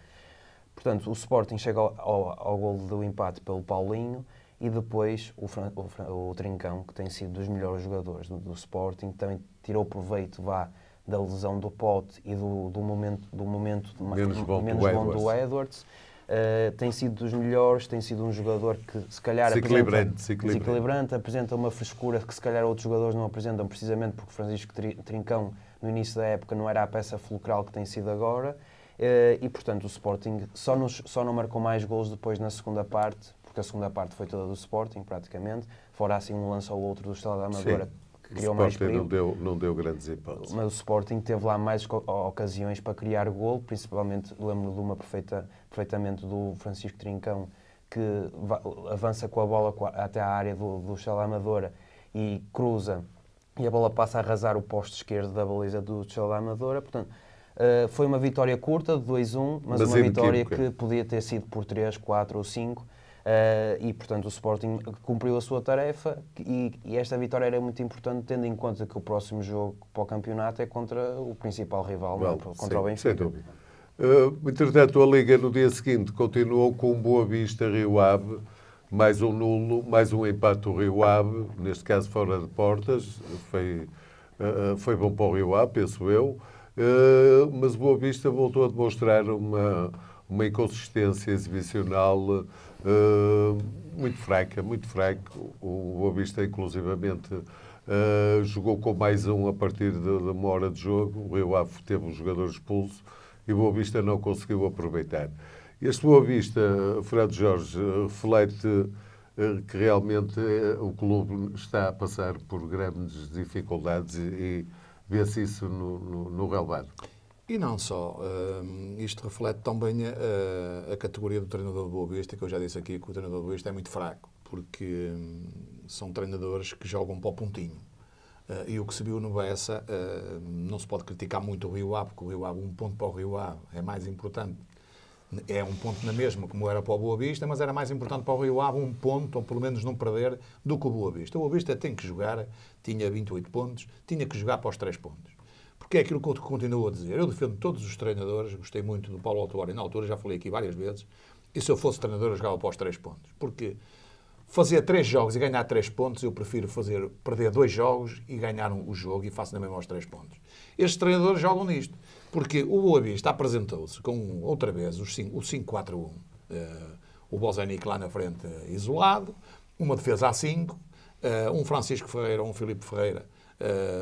Portanto, o Sporting chega ao, ao, ao golo do empate pelo Paulinho e depois o, Fran, o, o, Trincão, que tem sido dos melhores jogadores do, do, Sporting, também tirou proveito vá, da lesão do Pote e do, do momento, do momento menos bom, do, bom Edwards. do Edwards Uh, tem sido dos melhores, tem sido um jogador que se calhar desequilibrante, apresenta, desequilibrante. apresenta uma frescura que se calhar outros jogadores não apresentam, precisamente porque Francisco Trincão, no início da época, não era a peça fulcral que tem sido agora. Uh, e portanto, o Sporting só, nos, só não marcou mais gols depois na segunda parte, porque a segunda parte foi toda do Sporting, praticamente, fora assim um lance ao outro do Estado da Amadora, Sim que criou mais perigo. Não deu, não deu grandes hipóteses. Mas o Sporting teve lá mais ocasiões para criar gol, principalmente lembro de uma perfeita, perfeitamente do Francisco Trincão, que avança com a bola até à área do, do Chalamadora e cruza, e a bola passa a arrasar o posto esquerdo da baliza do Chalamadora. Portanto, eh, foi uma vitória curta de 2-1, mas, mas, uma é vitória é. que podia ter sido por 3, 4 ou 5 Uh, e, portanto, o Sporting cumpriu a sua tarefa e, e, esta vitória era muito importante, tendo em conta que o próximo jogo para o campeonato é contra o principal rival, Bom, não, é? contra sim, o Benfica. Sem dúvida. Uh, entretanto, a Liga no dia seguinte continuou com Boa Vista Rio Ave, mais um nulo, mais um empate do Rio Ave, neste caso fora de portas, foi, uh, foi bom para o Rio Ave, penso eu, uh, mas Boa Vista voltou a demonstrar uma, uma inconsistência exibicional uh, muito fraca, muito fraca O Boa Vista, inclusivamente, uh, jogou com mais um a partir de, de uma hora de jogo. O Rio Ave teve um jogador expulso e o Boa Vista não conseguiu aproveitar. Este Boa Vista, Fernando Jorge, reflete ah, que realmente o clube está a passar por grandes dificuldades e, e vê-se isso no, no, no relevado. E não só. Ehm, isto reflete também a, a, categoria do treinador do Boa Vista, que eu já disse aqui que o treinador do Boa Vista é muito fraco, porque um, ehm, são treinadores que jogam para o pontinho. Uh, e o que se viu no Bessa, uh, não se pode criticar muito o Rio Ave porque o Rio Ave um ponto para o Rio Ave é mais importante. É um ponto na mesma, como era para o Boa Vista, mas era mais importante para o Rio Ave um ponto, ou pelo menos não perder, do que o Boa Vista. O Boa Vista tem que jogar, tinha 28 pontos, tinha que jogar para os 3 pontos porque é aquilo que eu continuo a dizer. Eu defendo todos os treinadores, gostei muito do Paulo Autuori na altura, já falei aqui várias vezes, e se eu fosse treinador eu jogava para os três pontos. Porque fazer três jogos e ganhar três pontos, eu prefiro fazer perder dois jogos e ganhar um, o jogo e faço na mesma os três pontos. Estes treinadores jogam nisto. Porque o Boa Vista apresentou-se com, outra vez, o 5-4-1. Uh, eh, o Bozanic lá na frente uh, isolado, uma defesa a 5, uh, eh, um Francisco Ferreira, um Filipe Ferreira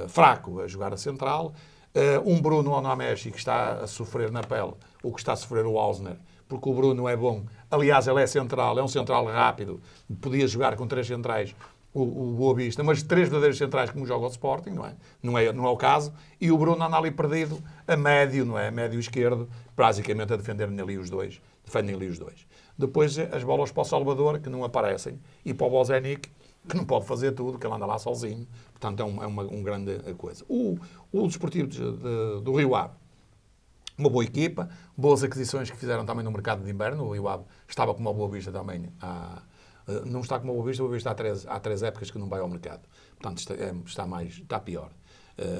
fraco a jogar a central, eh, um Bruno Onomésio que está a sofrer na pele o que está a sofrer o Ausner, porque o Bruno é bom. Aliás, ele é central, é um central rápido, podia jogar com três centrais, o, o Boa Vista, mas três verdadeiros centrais como joga o Sporting, não é? Não é, não é o caso. E o Bruno anda ali perdido a médio, não é? A médio esquerdo, basicamente a defender ali os dois. Defendem ali os dois. Depois eh, as bolas para o Salvador, que não aparecem, e para o Bozenic, que não pode fazer tudo, que ele anda lá sozinho, Portanto, é, um, é uma um grande coisa. O, o Desportivo de, de, do Rio Ave, uma boa equipa, boas aquisições que fizeram também no mercado de inverno. O Rio Ave estava com uma boa vista também. Eh, não está com uma boa vista, uma boa vista há três, há três épocas que não vai ao mercado. Portanto, está, é, está mais, está pior.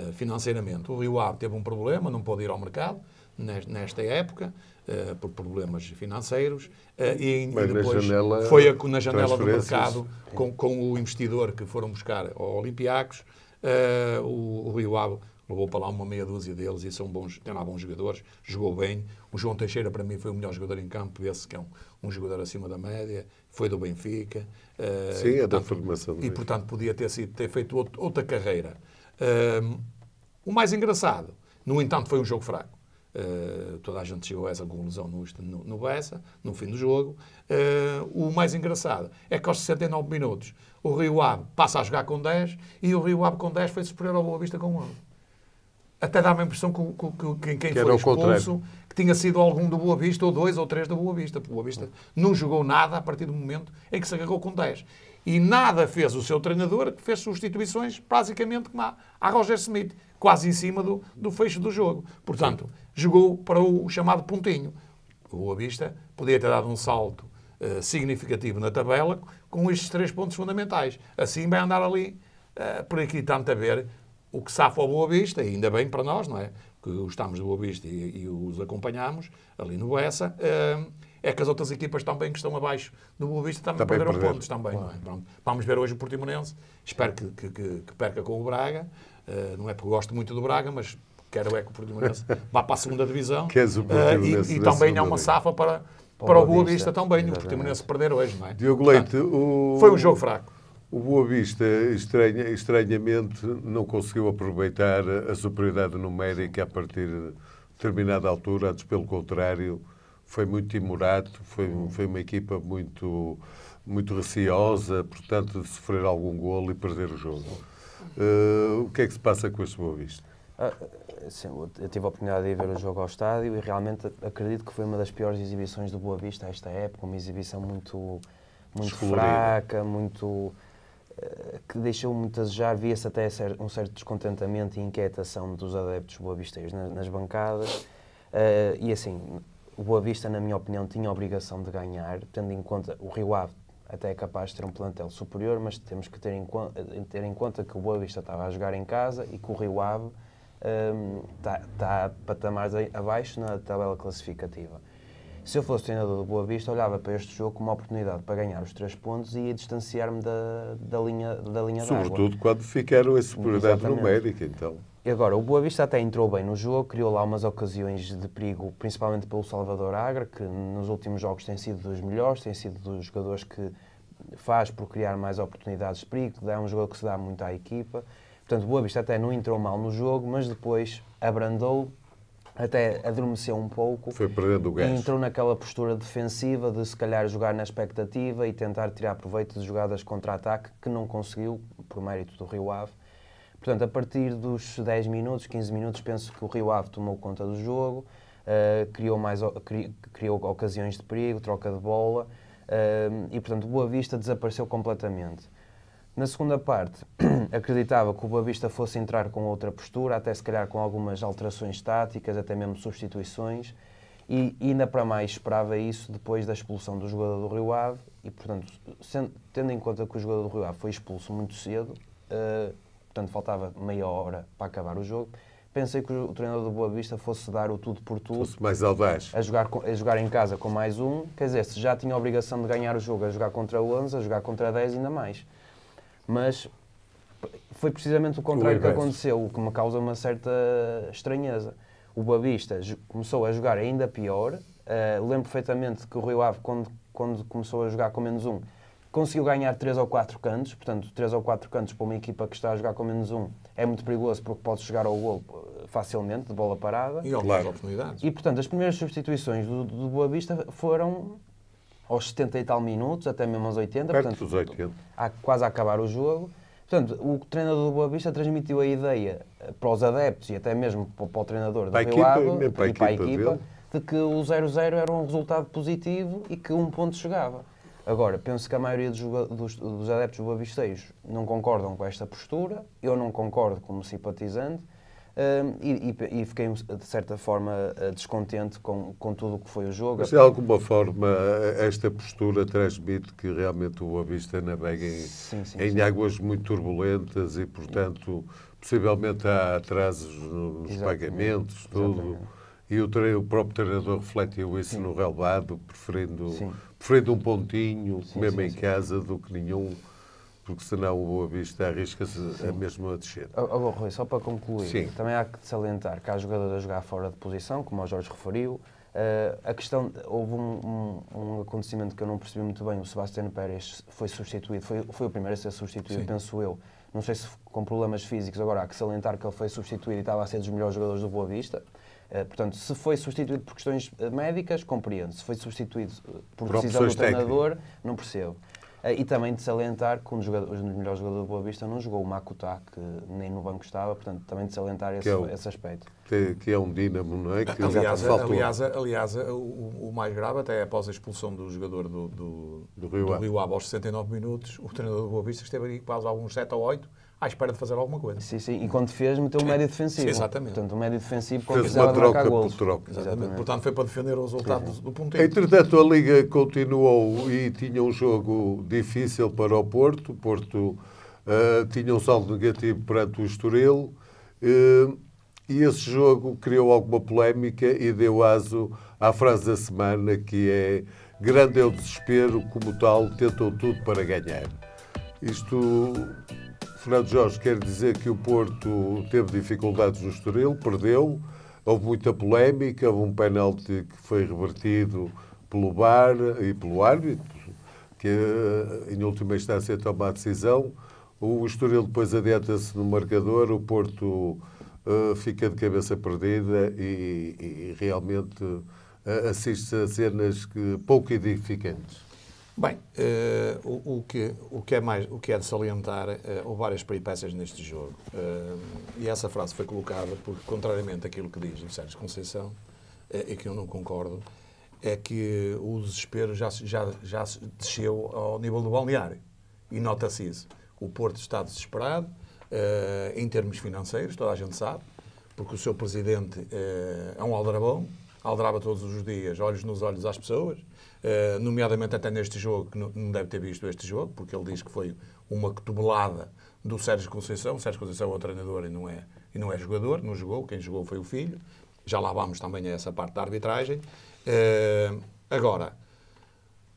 Uh, financeiramente, o Rio Ave teve um problema, não pôde ir ao mercado nesta época uh, por problemas financeiros. Uh, e, Mas e depois foi a, na janela do mercado com, com o investidor que foram buscar ao Olympiacos. Uh, o, o Rio Ave levou para lá uma meia dúzia deles e são bons, tem lá bons jogadores, jogou bem. O João Teixeira, para mim, foi o melhor jogador em campo, esse que é um, um jogador acima da média, foi do Benfica. Uh, Sim, é portanto, da formação. E, portanto, podia ter, sido, ter feito outro, outra carreira. Uh, o mais engraçado, no entanto, foi um jogo fraco. Uh, toda a gente chegou a essa conclusão no, no, no Bessa, no fim do jogo. Uh, o mais engraçado é que aos 69 minutos o Rio Ave passa a jogar com 10 e o Rio Ave com 10 foi superior ao Boa Vista com 11. Até dá-me a impressão que, que, que quem que foi expulso que tinha sido algum do Boa Vista, ou dois ou três do Boa Vista. O Boa Vista não jogou nada a partir do momento em que se agarrou com 10. E nada fez o seu treinador, que fez substituições basicamente como a, Roger Smith, quase em cima do, do fecho do jogo. Portanto, jogou para o chamado pontinho. O Boa Vista podia ter dado um salto uh, significativo na tabela com estes três pontos fundamentais. Assim vai andar ali, uh, por aqui tanto a ver, o que safa ao Boa Vista, e ainda bem para nós, não é? Que estamos do Boa Vista e, e os acompanhamos ali no Bessa. Uh, eh, é que as outras equipas também que estão abaixo do Boa Vista também, também perderam perder. pontos também. É? Claro. É? Vamos ver hoje o Portimonense, espero que, que, que, que perca com o Braga, uh, não é porque gosto muito do Braga, mas quero é que o Portimonense [LAUGHS] vá para a segunda divisão. és o eh, Portimonense uh, e, e também é uma safa para, para, o Boa Vista, também, Exatamente. o Portimonense perder hoje, não é? Diogo Leite, Portanto, o... Foi um jogo fraco. O Boa Vista, estranha, estranhamente, não conseguiu aproveitar a superioridade numérica a partir de determinada altura, antes pelo contrário, foi muito timorato, foi, foi uma equipa muito, muito receosa, portanto, de sofrer algum golo e perder o jogo. Uh, o que é que se passa com este Boa Vista? Ah, sim, eu tive a oportunidade de ver o jogo ao estádio e realmente acredito que foi uma das piores exibições do Boa Vista a esta época, uma exibição muito, muito fraca, muito eh, que deixou muito a desejar, via-se até um certo descontentamento e inquietação dos adeptos boavisteiros nas, bancadas. Eh, e assim, o Boa Vista, na minha opinião, tinha a obrigação de ganhar, tendo em conta o Rio Ave até é capaz de ter um plantel superior, mas temos que ter em, eh, ter em conta que o Boa Vista estava a jogar em casa e que o Rio Ave está ehm, um, tá patamares abaixo na tabela classificativa. Se eu fosse treinador do Boa Vista, olhava para este jogo como uma oportunidade para ganhar os três pontos e distanciar-me da, da linha da linha Sobretudo quando ficaram a superioridade numérica, então. E agora, o Boa Vista até entrou bem no jogo, criou lá umas ocasiões de perigo, principalmente pelo Salvador Agra, que nos últimos jogos tem sido dos melhores, tem sido dos jogadores que faz por criar mais oportunidades de perigo, é um jogador que se dá muito à equipa. Portanto, Boa Vista até não entrou mal no jogo, mas depois abrandou, até adormeceu um pouco. Foi perdendo o gás. E entrou naquela postura defensiva de se calhar jogar na expectativa e tentar tirar proveito de jogadas contra-ataque que não conseguiu, por mérito do Rio Ave. Portanto, a partir dos 10 minutos, 15 minutos, penso que o Rio Ave tomou conta do jogo, uh, criou, mais, cri, criou ocasiões de perigo, troca de bola, uh, e portanto, Boa Vista desapareceu completamente. Na segunda parte, [CLEARS THROAT] acreditava que o Boa Vista fosse entrar com outra postura, até se calhar com algumas alterações táticas, até mesmo substituições, e ainda para mais esperava isso depois da expulsão do jogador do Rio Ave, e portanto, sendo, tendo em conta que o jogador do Rio Ave foi expulso muito cedo, uh, portanto faltava meia hora para acabar o jogo. Pensei que o treinador do Boa Vista fosse dar o tudo por tudo. Fosse mais audaz. A jogar, a jogar em casa com mais um. Quer dizer, se já tinha a obrigação de ganhar o jogo, a jogar contra 11, a jogar contra 10, ainda mais. Mas foi precisamente o contrário o que aconteceu, o que me causa uma certa estranheza. O Vista começou a jogar ainda pior. Uh, lembro perfeitamente que o Rio Ave, quando, quando começou a jogar com menos um, conseguiu ganhar 3 ou 4 cantos, portanto, 3 ou 4 cantos para uma equipa que está a jogar com menos 1 é muito perigoso porque pode chegar ao gol eh, facilmente, de bola parada. E ao claro. oportunidades. E, portanto, as primeiras substituições do, do Boa Vista foram aos 70 e tal minutos, até mesmo aos 80. Perto portanto, dos 80. A, quase a acabar o jogo. Portanto, o treinador do Boa Vista transmitiu a ideia eh, para os adeptos e até mesmo para, o treinador da lado, Ave e para a equipa, equipa de que o 0-0 era um resultado positivo e que um ponto chegava. Agora, penso que a maioria dos, dos, dos adeptos boavisteiros não concordam com esta postura, eu não concordo como simpatizante, um, e, e, e, fiquei, de certa forma, eh, descontente com, com tudo o que foi o jogo. Mas, de alguma forma, eh, esta postura transmite que realmente o Boavista navega em, sim, sim, em sim. águas muito turbulentas e, portanto, possivelmente há atrasos nos Exatamente. pagamentos, tudo. Exatamente. E o, o, próprio treinador refletiu isso no relevado, preferindo de um pontinho, sim, mesmo sim, em sim. casa, do que nenhum, porque senão o Boa Vista arrisca-se a mesmo a descer. Oh, oh, Rui, só para concluir, também há que salientar que há jogadores a jogar fora de posição, como o Jorge referiu. Uh, a questão, houve um, um, um, acontecimento que eu não percebi muito bem, o Sebastiano Pérez foi substituído, foi, foi o primeiro a ser substituído, penso eu, não sei se com problemas físicos, agora há que salientar que ele foi substituído e estava a ser dos melhores jogadores do Boa Vista, eh, portanto, se foi substituído por questões eh, médicas, compreendo. Se foi substituído eh, por, por decisão do treinador, não percebo. e também de salientar que um dos, jogadores, um dos melhores jogadores do Boa Vista não jogou o Makuta, que nem no banco estava, portanto, também de salientar esse, é esse aspecto. Que, que, é um dínamo, não é? Que aliás, aliás, aliás o, o, mais grave, até após a expulsão do jogador do, do, Rio, do Rio Ave aos 69 minutos, o treinador do Boa Vista esteve ali quase alguns 7 ou 8 à espera de fazer alguma coisa. Sim, sim. E quando fez, meteu um médio defensivo. Sim, exatamente. Portanto, um médio defensivo quando fez uma troca por troca. Exatamente. exatamente. Portanto, foi para defender o resultado sim. do, ponteiro. Entretanto, a Liga continuou e tinha um jogo difícil para o Porto. O Porto uh, tinha um saldo negativo perante o Estoril. Uh, e esse jogo criou alguma polémica e deu aso à frase da semana que é grande é o desespero, como tal, tentou tudo para ganhar. Isto Fernando Jorge quer dizer que o Porto teve dificuldades no Estoril, perdeu, houve muita polémica, houve um penalti que foi revertido pelo bar e pelo árbitro, que eh, em última instância toma a decisão. O Estoril depois adianta-se no marcador, o Porto uh, fica de cabeça perdida e, e realmente uh, eh, assiste a cenas que, pouco edificantes. Bem, uh, o, o, que, o, que é mais, o que é de salientar, uh, houve várias peripécias neste jogo. Uh, e essa frase foi colocada porque, contrariamente àquilo que diz o Sérgio Conceição, e que eu não concordo, é que o desespero já, já, já desceu ao nível do balneário. E nota-se isso. O Porto está desesperado, em termos financeiros, toda a gente sabe, porque o seu presidente é um aldrabão, aldraba todos os dias, olhos nos olhos às pessoas, eh, nomeadamente até neste jogo, que não deve ter visto este jogo, porque ele diz que foi uma cotovelada do Sérgio Conceição. O Sérgio Conceição é o treinador e não é, e não é jogador, não jogou, quem jogou foi o filho. Já lá vamos também a essa parte da arbitragem. Uh, agora,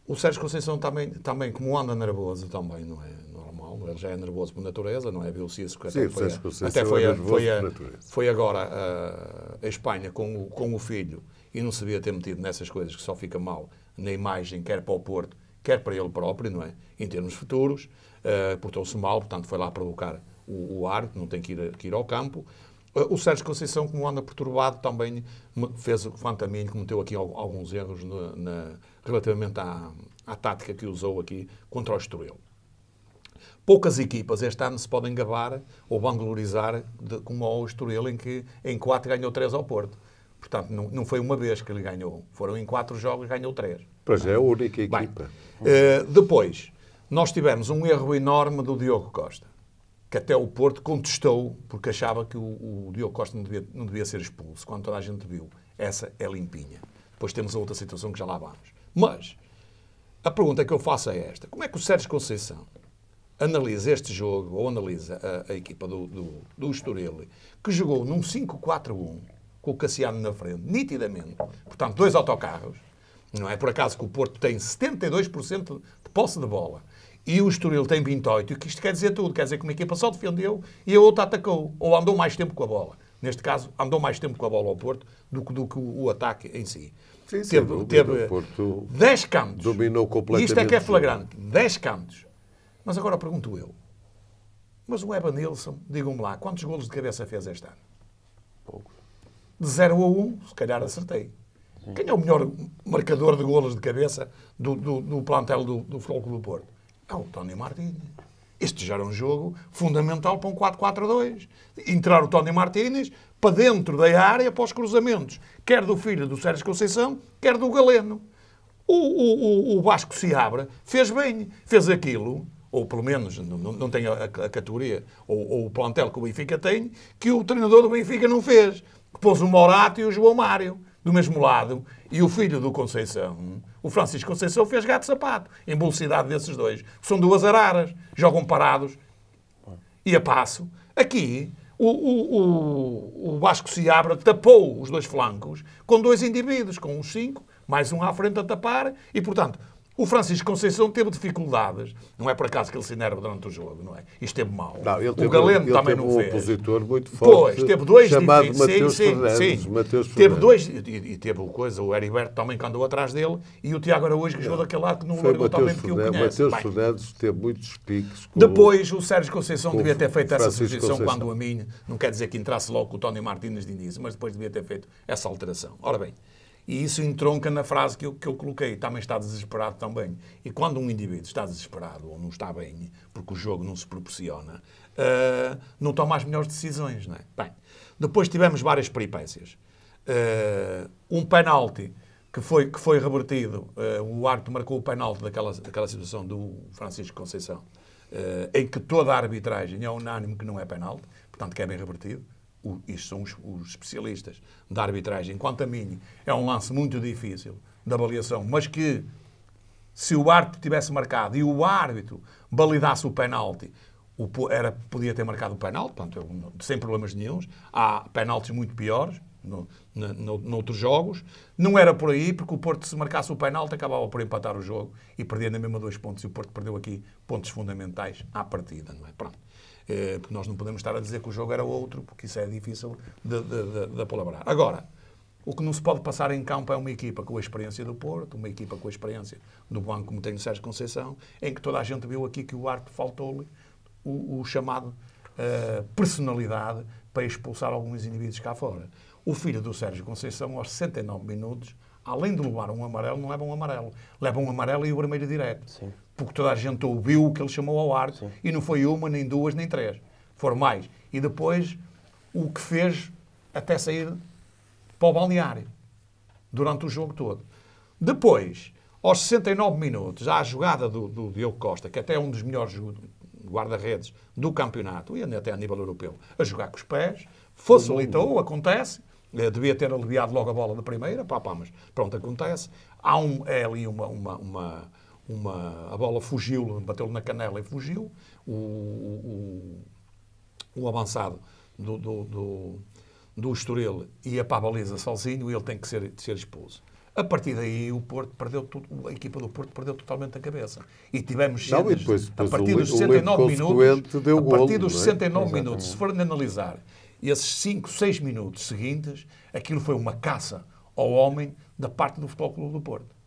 o Sérgio Conceição também, também, como anda nervoso, também não é normal, é? ele já é nervoso por natureza, não é? viu até Sim, foi, a, até é foi, a, foi, a, foi agora a, eh, a Espanha com o, com o filho e não sabia ter metido nessas coisas que só fica mal na imagem, quer para o Porto, quer para ele próprio, não é? Em termos futuros, uh, portou-se mal, portanto foi lá provocar o, o árbitro, não tem que ir, que ir ao campo. Eh, o Sérgio Conceição, como anda perturbado, também fez o quanto a mim, cometeu aqui alguns erros na, na, relativamente à, à, tática que usou aqui contra o Estoril. Poucas equipas este ano se podem gabar ou vanglorizar de, como o Estoril, em que em 4 ganhou 3 ao Porto. Portanto, não, não foi uma vez que ele ganhou. Foram em quatro jogos, ganhou três. Pois é, a única equipa. Bem, uh, depois, nós tivemos um erro enorme do Diogo Costa, que até o Porto contestou, porque achava que o, o Diogo Costa não devia, não devia ser expulso, quando toda a gente viu. Essa é limpinha. Depois temos a outra situação que já lá vamos. Mas, a pergunta que eu faço é esta. Como é que o Sérgio Conceição analisa este jogo, ou analisa a, a equipa do, do, do Estoril, que jogou num 5-4-1, com o Cassiano na frente, nitidamente. Portanto, dois autocarros. Não é por acaso que o Porto tem 72% de posse de bola. E o Estoril tem 28, o que isto quer dizer tudo. Quer dizer que uma equipa só defendeu e a outra atacou. Ou andou mais tempo com a bola. Neste caso, andou mais tempo com a bola ao Porto do que, do que o ataque em si. Sim, teve, dúvida, teve Porto 10 cantos. Dominou completamente. Isto é que é flagrante. 10 cantos. Mas agora pergunto eu. Mas o Evan Nilsson, digam-me lá, quantos golos de cabeça fez este ano? Poucos de 0 a 1, se calhar acertei. Quem é o melhor marcador de golos de cabeça do, do, do plantel do, do futebol do Porto? É o Tony Martínez. Este já era um jogo fundamental para um 4-4-2. Entrar o Tony Martínez para dentro da área, para os cruzamentos, quer do filho do Sérgio Conceição, quer do Galeno. O, o, o Vasco Seabra fez bem, fez aquilo, ou pelo menos não, não tem a, a categoria ou, ou o plantel que o Benfica tem, que o treinador do Benfica não fez que pôs o Morato e o João Mário do mesmo lado. E o filho do Conceição, o Francisco Conceição, fez gato sapato, em velocidade desses dois. São duas araras, jogam parados e a passo. Aqui, o, o, o, o Vasco Seabra tapou os dois flancos com dois indivíduos, com uns cinco, mais um à frente a tapar, e, portanto, o Francisco Conceição teve dificuldades. Não é por acaso que ele se enerva durante o jogo, não é? Isto teve mal. Não, ele teve, o Galeno ele também teve não um fez. opositor muito forte. Pois, teve dois chamado Mateus sim, Fernandes. Sim, sim. Mateus Fernandes. Teve dois e, e teve o coisa, o Heriberto também que andou atrás dele e o Tiago Araújo que jogou daquele lado que não Foi largou também porque o conhece. Mateus Bem, Fernandes teve muitos piques. Depois o Sérgio Conceição devia ter feito essa sugestão quando o mim, não quer dizer que entrasse logo com o Tony Martínez Diniz, mas depois devia ter feito essa alteração. Ora bem, e isso entronca na frase que eu, que eu coloquei, também está desesperado também. E quando um indivíduo está desesperado ou não está bem, porque o jogo não se proporciona, uh, não toma as melhores decisões, não é? Bem, depois tivemos várias peripécias. Uh, um penalti que foi, que foi revertido, uh, o árbitro marcou o penalti daquela, daquela situação do Francisco Conceição, em que toda a arbitragem é unânime que não é penalti, portanto que é bem revertido, isto isso são os, os, especialistas da arbitragem. Quanto a mim, é um lance muito difícil de avaliação, mas que se o árbitro tivesse marcado e o árbitro validasse o penalti, o, era, podia ter marcado o penalti, portanto, eu, sem problemas nenhums. Há penaltis muito piores no, no, no, noutros jogos. Não era por aí, porque o Porto, se marcasse o penalti, acabava por empatar o jogo e perdia na mesma dois pontos. E o Porto perdeu aqui pontos fundamentais à partida, não é? Pronto. Eh, porque nós não podemos estar a dizer que o jogo era outro, porque isso é difícil de, de, de, de Agora, o que não se pode passar em campo é uma equipa com a experiência do Porto, uma equipa com a experiência do banco, como tem o Sérgio Conceição, em que toda a gente viu aqui que o arte faltou-lhe o, o, chamado uh, personalidade para expulsar alguns indivíduos cá fora. O filho do Sérgio Conceição, aos 69 minutos, além de levar um amarelo, não leva um amarelo. Leva um amarelo e o vermelho direto. Sim porque toda a gente ouviu o que ele chamou ao ar Sim. e não foi uma, nem duas, nem três. Foram mais. E depois o que fez até sair para o balneário durante o jogo todo. Depois, aos 69 minutos, há a jogada do, do Diogo Costa, que até é um dos melhores guarda-redes do campeonato, e até a nível europeu, a jogar com os pés, facilitou, acontece, eh, devia ter aliviado logo a bola da primeira, pá, pá, mas pronto, acontece. Há um, é ali uma, uma, uma uma, a bola fugiu, bateu-lhe na canela e fugiu. O, o, o avançado do, do, do, do Estoril ia para a baliza sozinho e ele tem que ser, ser expulso. A partir daí o Porto perdeu tudo, a equipa do Porto perdeu totalmente a cabeça. E tivemos cenas, e depois, depois a partir dos 69 minutos, deu a partir dos 69 é? minutos, se forem analisar esses 5, 6 minutos seguintes, aquilo foi uma caça ao homem da parte do Futebol Clube do Porto.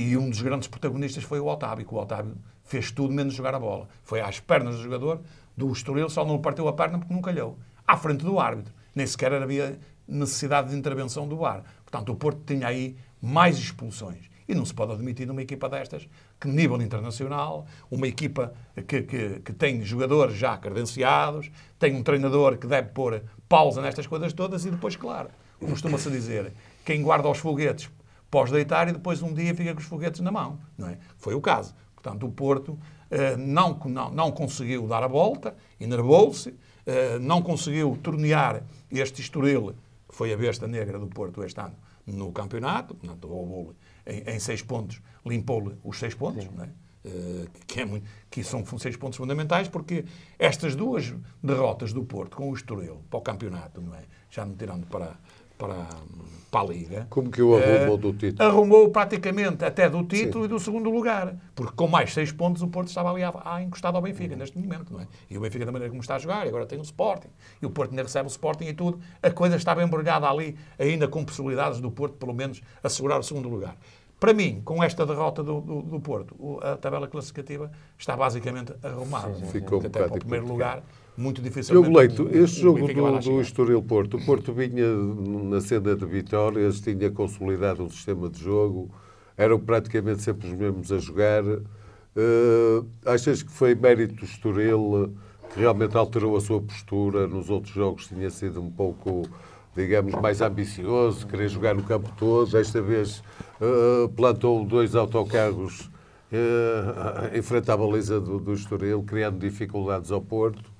E um dos grandes protagonistas foi o Otávio, que o Otávio fez tudo menos jogar a bola. Foi às pernas do jogador, do Estoril, só não partiu a perna porque não calhou. À frente do árbitro. Nem sequer havia necessidade de intervenção do VAR. Portanto, o Porto tinha aí mais expulsões. E não se pode admitir numa equipa destas, que nível internacional, uma equipa que, que, que tem jogadores já credenciados, tem um treinador que deve pôr pausa nestas coisas todas e depois, claro, costuma-se dizer, quem guarda os foguetes pós-deitar e depois um dia fica com os foguetes na mão. Não é? Foi o caso. Portanto, o Porto eh, não, não, não conseguiu dar a volta, enervou-se, eh, não conseguiu tornear este Estoril, que foi a besta negra do Porto este ano, no campeonato, portanto, roubou-lhe em, em, seis pontos, limpou-lhe os seis pontos, não é? Eh, que, é muito, que são seis pontos fundamentais, porque estas duas derrotas do Porto com o Estoril para o campeonato, não é? já não tirando para, para, para a Liga. Como que o arrumou uh, do título? Arrumou praticamente até do título Sim. e do segundo lugar, porque com mais seis pontos o Porto estava ali a, a encostado ao Benfica uhum. neste momento, não é? E o Benfica da maneira como está a jogar, agora tem o Sporting, e o Porto ainda recebe o Sporting e tudo, a coisa estava embrulhada ali, ainda com possibilidades do Porto pelo menos assegurar o segundo lugar. Para mim, com esta derrota do, do, do Porto, a tabela classificativa está basicamente arrumada. Ficou até para o primeiro complicado. lugar muito dificilmente... Jogo leito. Este jogo do, do Estoril Porto. O Porto vinha na senda de vitórias, tinha consolidado um sistema de jogo, eram praticamente sempre os mesmos a jogar. Uh, achas que foi mérito do Estoril que realmente alterou a sua postura? Nos outros jogos tinha sido um pouco digamos, mais ambicioso, querer jogar no campo todo. esta vez uh, plantou dois autocarros uh, em frente à baliza do, do Estoril, criando dificuldades ao Porto.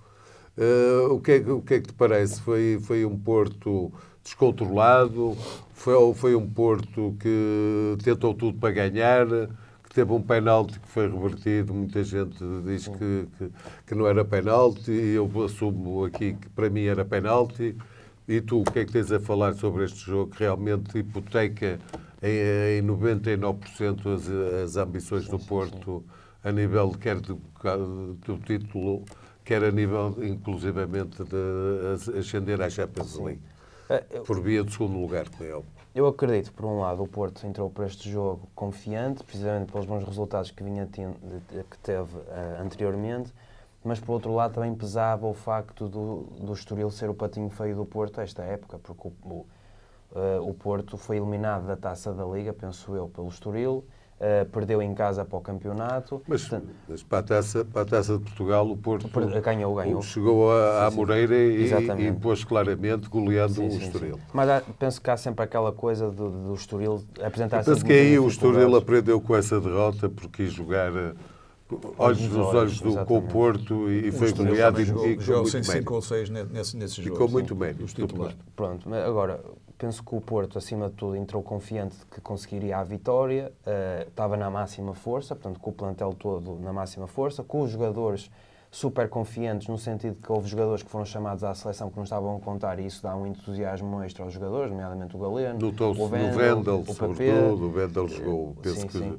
Uh, o, que é, o que é que te parece? Foi, foi um Porto descontrolado? Foi, foi um Porto que tentou tudo para ganhar? Que teve um penalti que foi revertido? Muita gente diz que, que, que não era penalti. Eu assumo aqui que para mim era penalti. E tu, o que é que tens a falar sobre este jogo que realmente hipoteca em, em 99% as, as ambições do Porto a nível quer do, do título quer a nível, inclusivamente, de ascender à Champions League. Ah, por via do segundo lugar, com ele. Eu acredito, por um lado, o Porto entrou para este jogo confiante, precisamente pelos bons resultados que, vinha que teve uh, anteriormente, mas por outro lado também pesava o facto do, do Estoril ser o patinho feio do Porto esta época, porque o, o, uh, o Porto foi eliminado da taça da Liga, penso eu, pelo Estoril, Uh, perdeu em casa para o campeonato. Mas, Portanto, mas, para, a taça, para a taça de Portugal, o Porto ganhou, ganhou. chegou à Moreira e, e impôs claramente, goleando sim, sim, o Estoril. Mas há, penso que há sempre aquela coisa do, do Estoril apresentar-se. Penso que é aí o Estoril aprendeu com essa derrota porque quis jogar. Eh, Olhos nos olhos, do, Comporto Porto e um foi goleado e ficou muito ou seis nesse, nesse jogo. muito bem. Os titulares. Pronto, mas agora, penso que o Porto, acima de tudo, entrou confiante de que conseguiria a vitória, uh, estava na máxima força, portanto, com o plantel todo na máxima força, com os jogadores super confiantes, no sentido que houve jogadores que foram chamados à seleção que não estavam a contar e isso dá um entusiasmo extra aos jogadores, nomeadamente o Galeno, o Vendel, o Papel. o Vendel eh, jogou, penso sim, que... Sim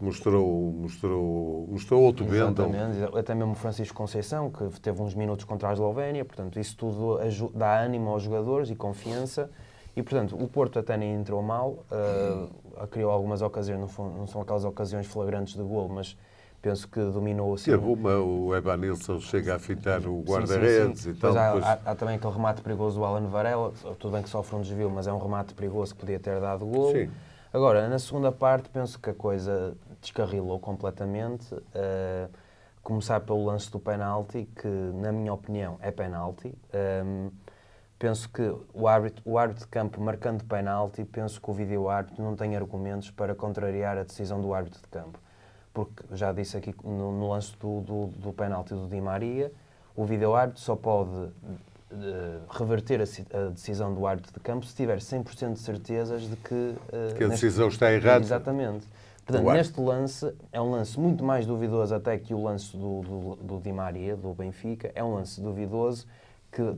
mostrou, mostrou, mostrou outro vento Bento. Até mesmo Francisco Conceição, que teve uns minutos contra a Eslovénia, portanto, isso tudo dá ânimo aos jogadores e confiança. E, portanto, o Porto até nem entrou mal, uh, criou algumas ocasiões, não, foi, não, são aquelas ocasiões flagrantes de gol, mas penso que dominou assim. Teve uma, o Evanilson chega a fitar o guarda-redes e tal. Há, depois... há, há, também aquele remate perigoso do Alan Varela, tudo bem que sofre um desvio, mas é um remate perigoso que podia ter dado gol. Sim. Agora, na segunda parte, penso que a coisa descarrilou completamente. Uh, começar pelo lance do penalti, que, na minha opinião, é penalti. Um, ehm, penso que o árbitro, o árbitro de campo marcando penalti, penso que o vídeo árbitro não tem argumentos para contrariar a decisão do árbitro de campo. Porque, já disse aqui no, no lance do, do, do penalti do Di Maria, o vídeo árbitro só pode reverter a, a, decisão do árbitro de campo se tiver 100% de certezas de que, uh, que a decisão neste... está errada. Exatamente. Portanto, neste lance, é um lance muito mais duvidoso até que o lance do, do, do Di Maria, do Benfica, é um lance duvidoso que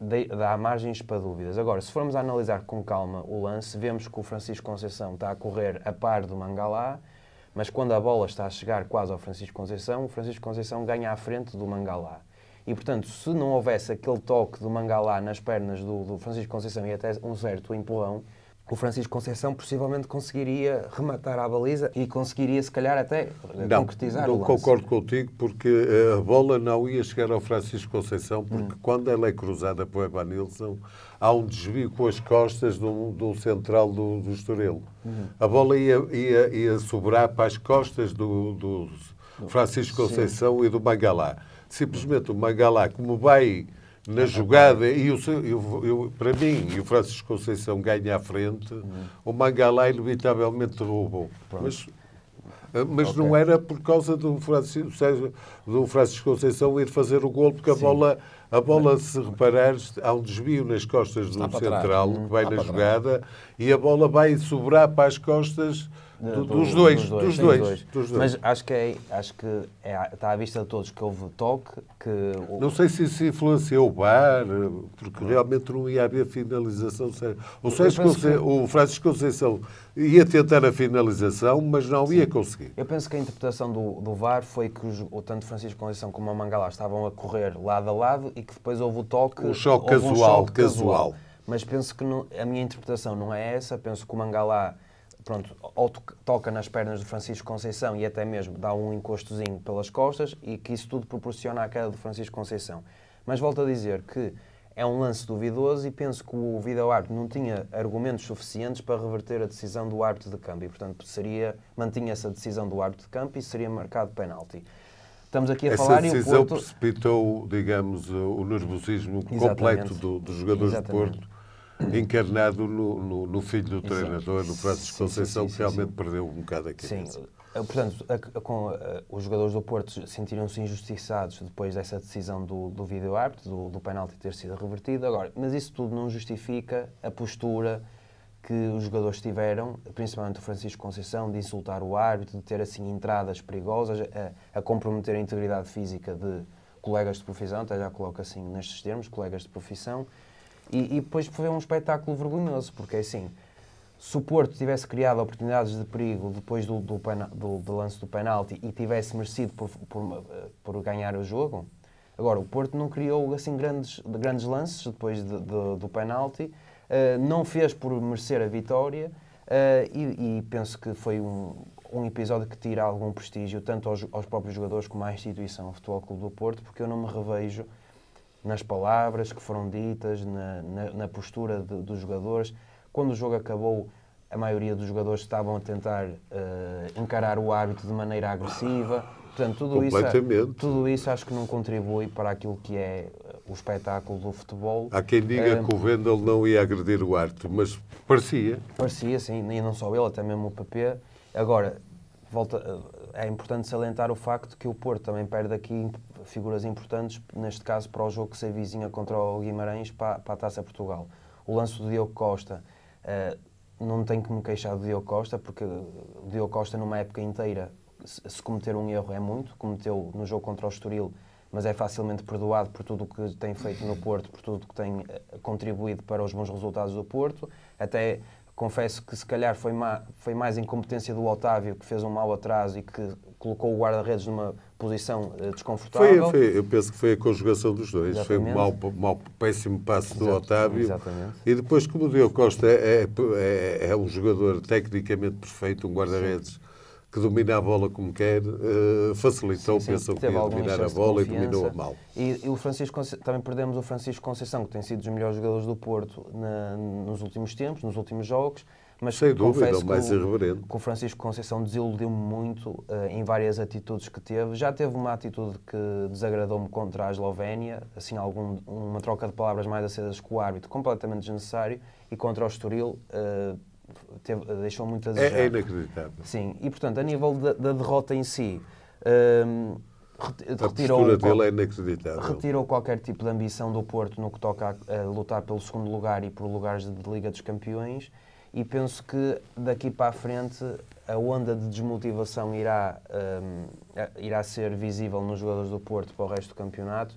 de, dá margens para dúvidas. Agora, se formos analisar com calma o lance, vemos que o Francisco Conceição está a correr a par do Mangalá, mas quando a bola está a chegar quase ao Francisco Conceição, o Francisco Conceição ganha à frente do Mangalá. E, portanto, se não houvesse aquele toque do Mangalá nas pernas do, do Francisco Conceição e até um certo empurrão, o Francisco Conceição possivelmente conseguiria rematar a baliza e conseguiria, se calhar, até não, concretizar não o lance. Não concordo contigo, porque eh, a bola não ia chegar ao Francisco Conceição, porque hum. quando ela é cruzada para o Evanilson, há um desvio com as costas do, do central do, do Hum. A bola ia, ia, ia sobrar para as costas do, do Francisco Conceição Sim. e do Mangalá simplesmente o Mangalá, como vai na jogada, e o, eu, eu, para mim, e o Francisco Conceição ganha à frente, uhum. o Mangalá inevitavelmente roubou. Mas, eh, mas okay. não era por causa do Francisco, do Francisco Conceição ir fazer o gol, porque Sim. a bola, a bola se reparar há um desvio nas costas do central, é? trás. que vai Está na jogada, trás. e a bola vai sobrar para as costas do, dos, dois, dos, dois, dos dois, dois. dos, dois, Mas acho que, é, acho que é, está à vista de todos que houve toque. Que... Não sei se isso influenciou o bar, porque realmente não ia haver finalização séria. O, que... o Francisco Conceição ia tentar a finalização, mas não Sim. ia conseguir. Eu penso que a interpretação do, do VAR foi que os, tanto Francisco Conceição como o Mangalá estavam a correr lado a lado e que depois houve o toque. O choque casual, um choque casual. casual. Mas penso que não, a minha interpretação não é essa. Penso que o Mangalá pronto, toca nas pernas de Francisco Conceição e até mesmo dá um encostozinho pelas costas e que isso tudo proporciona a queda de Francisco Conceição. Mas volto a dizer que é um lance duvidoso e penso que o vídeo-árbitro não tinha argumentos suficientes para reverter a decisão do árbitro de campo e, portanto, seria, mantinha-se a decisão do árbitro de campo e seria marcado penalti. Estamos aqui a Essa falar e o Porto... precipitou, digamos, o nervosismo completo do, dos jogadores Exatamente. do Porto encarnado no, no, no filho do treinador, no Francisco Conceição, que realmente perdeu um bocado aqui. Sim, eh, portanto, a, a, com, a, eh, os jogadores do Porto sentiram-se injustiçados depois dessa decisão do, do vídeo árbitro, do, do penalti ter sido revertido. Agora, mas isso tudo não justifica a postura que os jogadores tiveram, principalmente o Francisco Conceição, de insultar o árbitro, de ter assim entradas perigosas, a, a comprometer a integridade física de colegas de profissão, até já coloco assim nestes termos, colegas de profissão. E, e depois foi um espetáculo vergonhoso, porque é assim, se o Porto tivesse criado oportunidades de perigo depois do, do, pena, do, do lance do penalti e tivesse merecido por, por, por, ganhar o jogo, agora o Porto não criou assim grandes, grandes lances depois de, de, do penalti, uh, não fez por merecer a vitória uh, e, e, penso que foi um, um episódio que tira algum prestígio tanto aos, aos próprios jogadores como à instituição Futebol Clube do Porto, porque eu não me revejo nas palavras que foram ditas, na, na, na postura de, dos jogadores. Quando o jogo acabou, a maioria dos jogadores estavam a tentar uh, encarar o árbitro de maneira agressiva. Portanto, tudo isso, é- tudo isso acho que não contribui para aquilo que é eh, o espetáculo do futebol. Há quem diga eh, que o Vendel não ia agredir o árbitro, mas parecia. Parecia, sim, e não só ele, até mesmo o PP. Agora, volta, é importante salientar o facto que o Porto também perde aqui figuras importantes, neste caso para o jogo que se avizinha contra o Guimarães, para, para a Taça Portugal. O lance do Diogo Costa, uh, não tenho que me queixar do Diogo Costa, porque o Diogo Costa numa época inteira, se, se cometer um erro é muito, cometeu no jogo contra o Estoril, mas é facilmente perdoado por tudo o que tem feito no Porto, por tudo que tem eh, contribuído para os bons resultados do Porto. Até confesso que se calhar foi, má, foi mais incompetência do Otávio que fez um mau atraso e que colocou o guarda-redes numa posição eh, desconfortável. Foi, foi, eu penso que foi a conjugação dos dois. Exatamente. Foi um mau, mau, péssimo passo Exato, do Otávio. Exatamente. E depois, como o Diogo Costa é, é, é, é um jogador tecnicamente perfeito, um guarda-redes que domina a bola como quer, uh, facilitou, sim, sim, pensou que ia dominar a bola e dominou a mal. E, e, o Francisco, também perdemos o Francisco Conceição, que tem sido dos melhores jogadores do Porto na, nos últimos tempos, nos últimos jogos, mas Sem dúvida, o mais irreverente. o Francisco Conceição desiludiu-me muito uh, em várias atitudes que teve. Já teve uma atitude que desagradou-me contra a Eslovénia, assim, algum, uma troca de palavras mais acedas com o árbitro, completamente desnecessário, e contra o Estoril. Uh, teve, uh, deixou muito a é desejar. É, é, inacreditável. Sim, e portanto, a nível da, da derrota em si, eh, retirou, é retirou qualquer tipo de ambição do Porto no que toca a, a lutar pelo segundo lugar e por lugares de Liga dos Campeões e penso que daqui para a frente a onda de desmotivação irá, um, irá ser visível nos jogadores do Porto para o resto do campeonato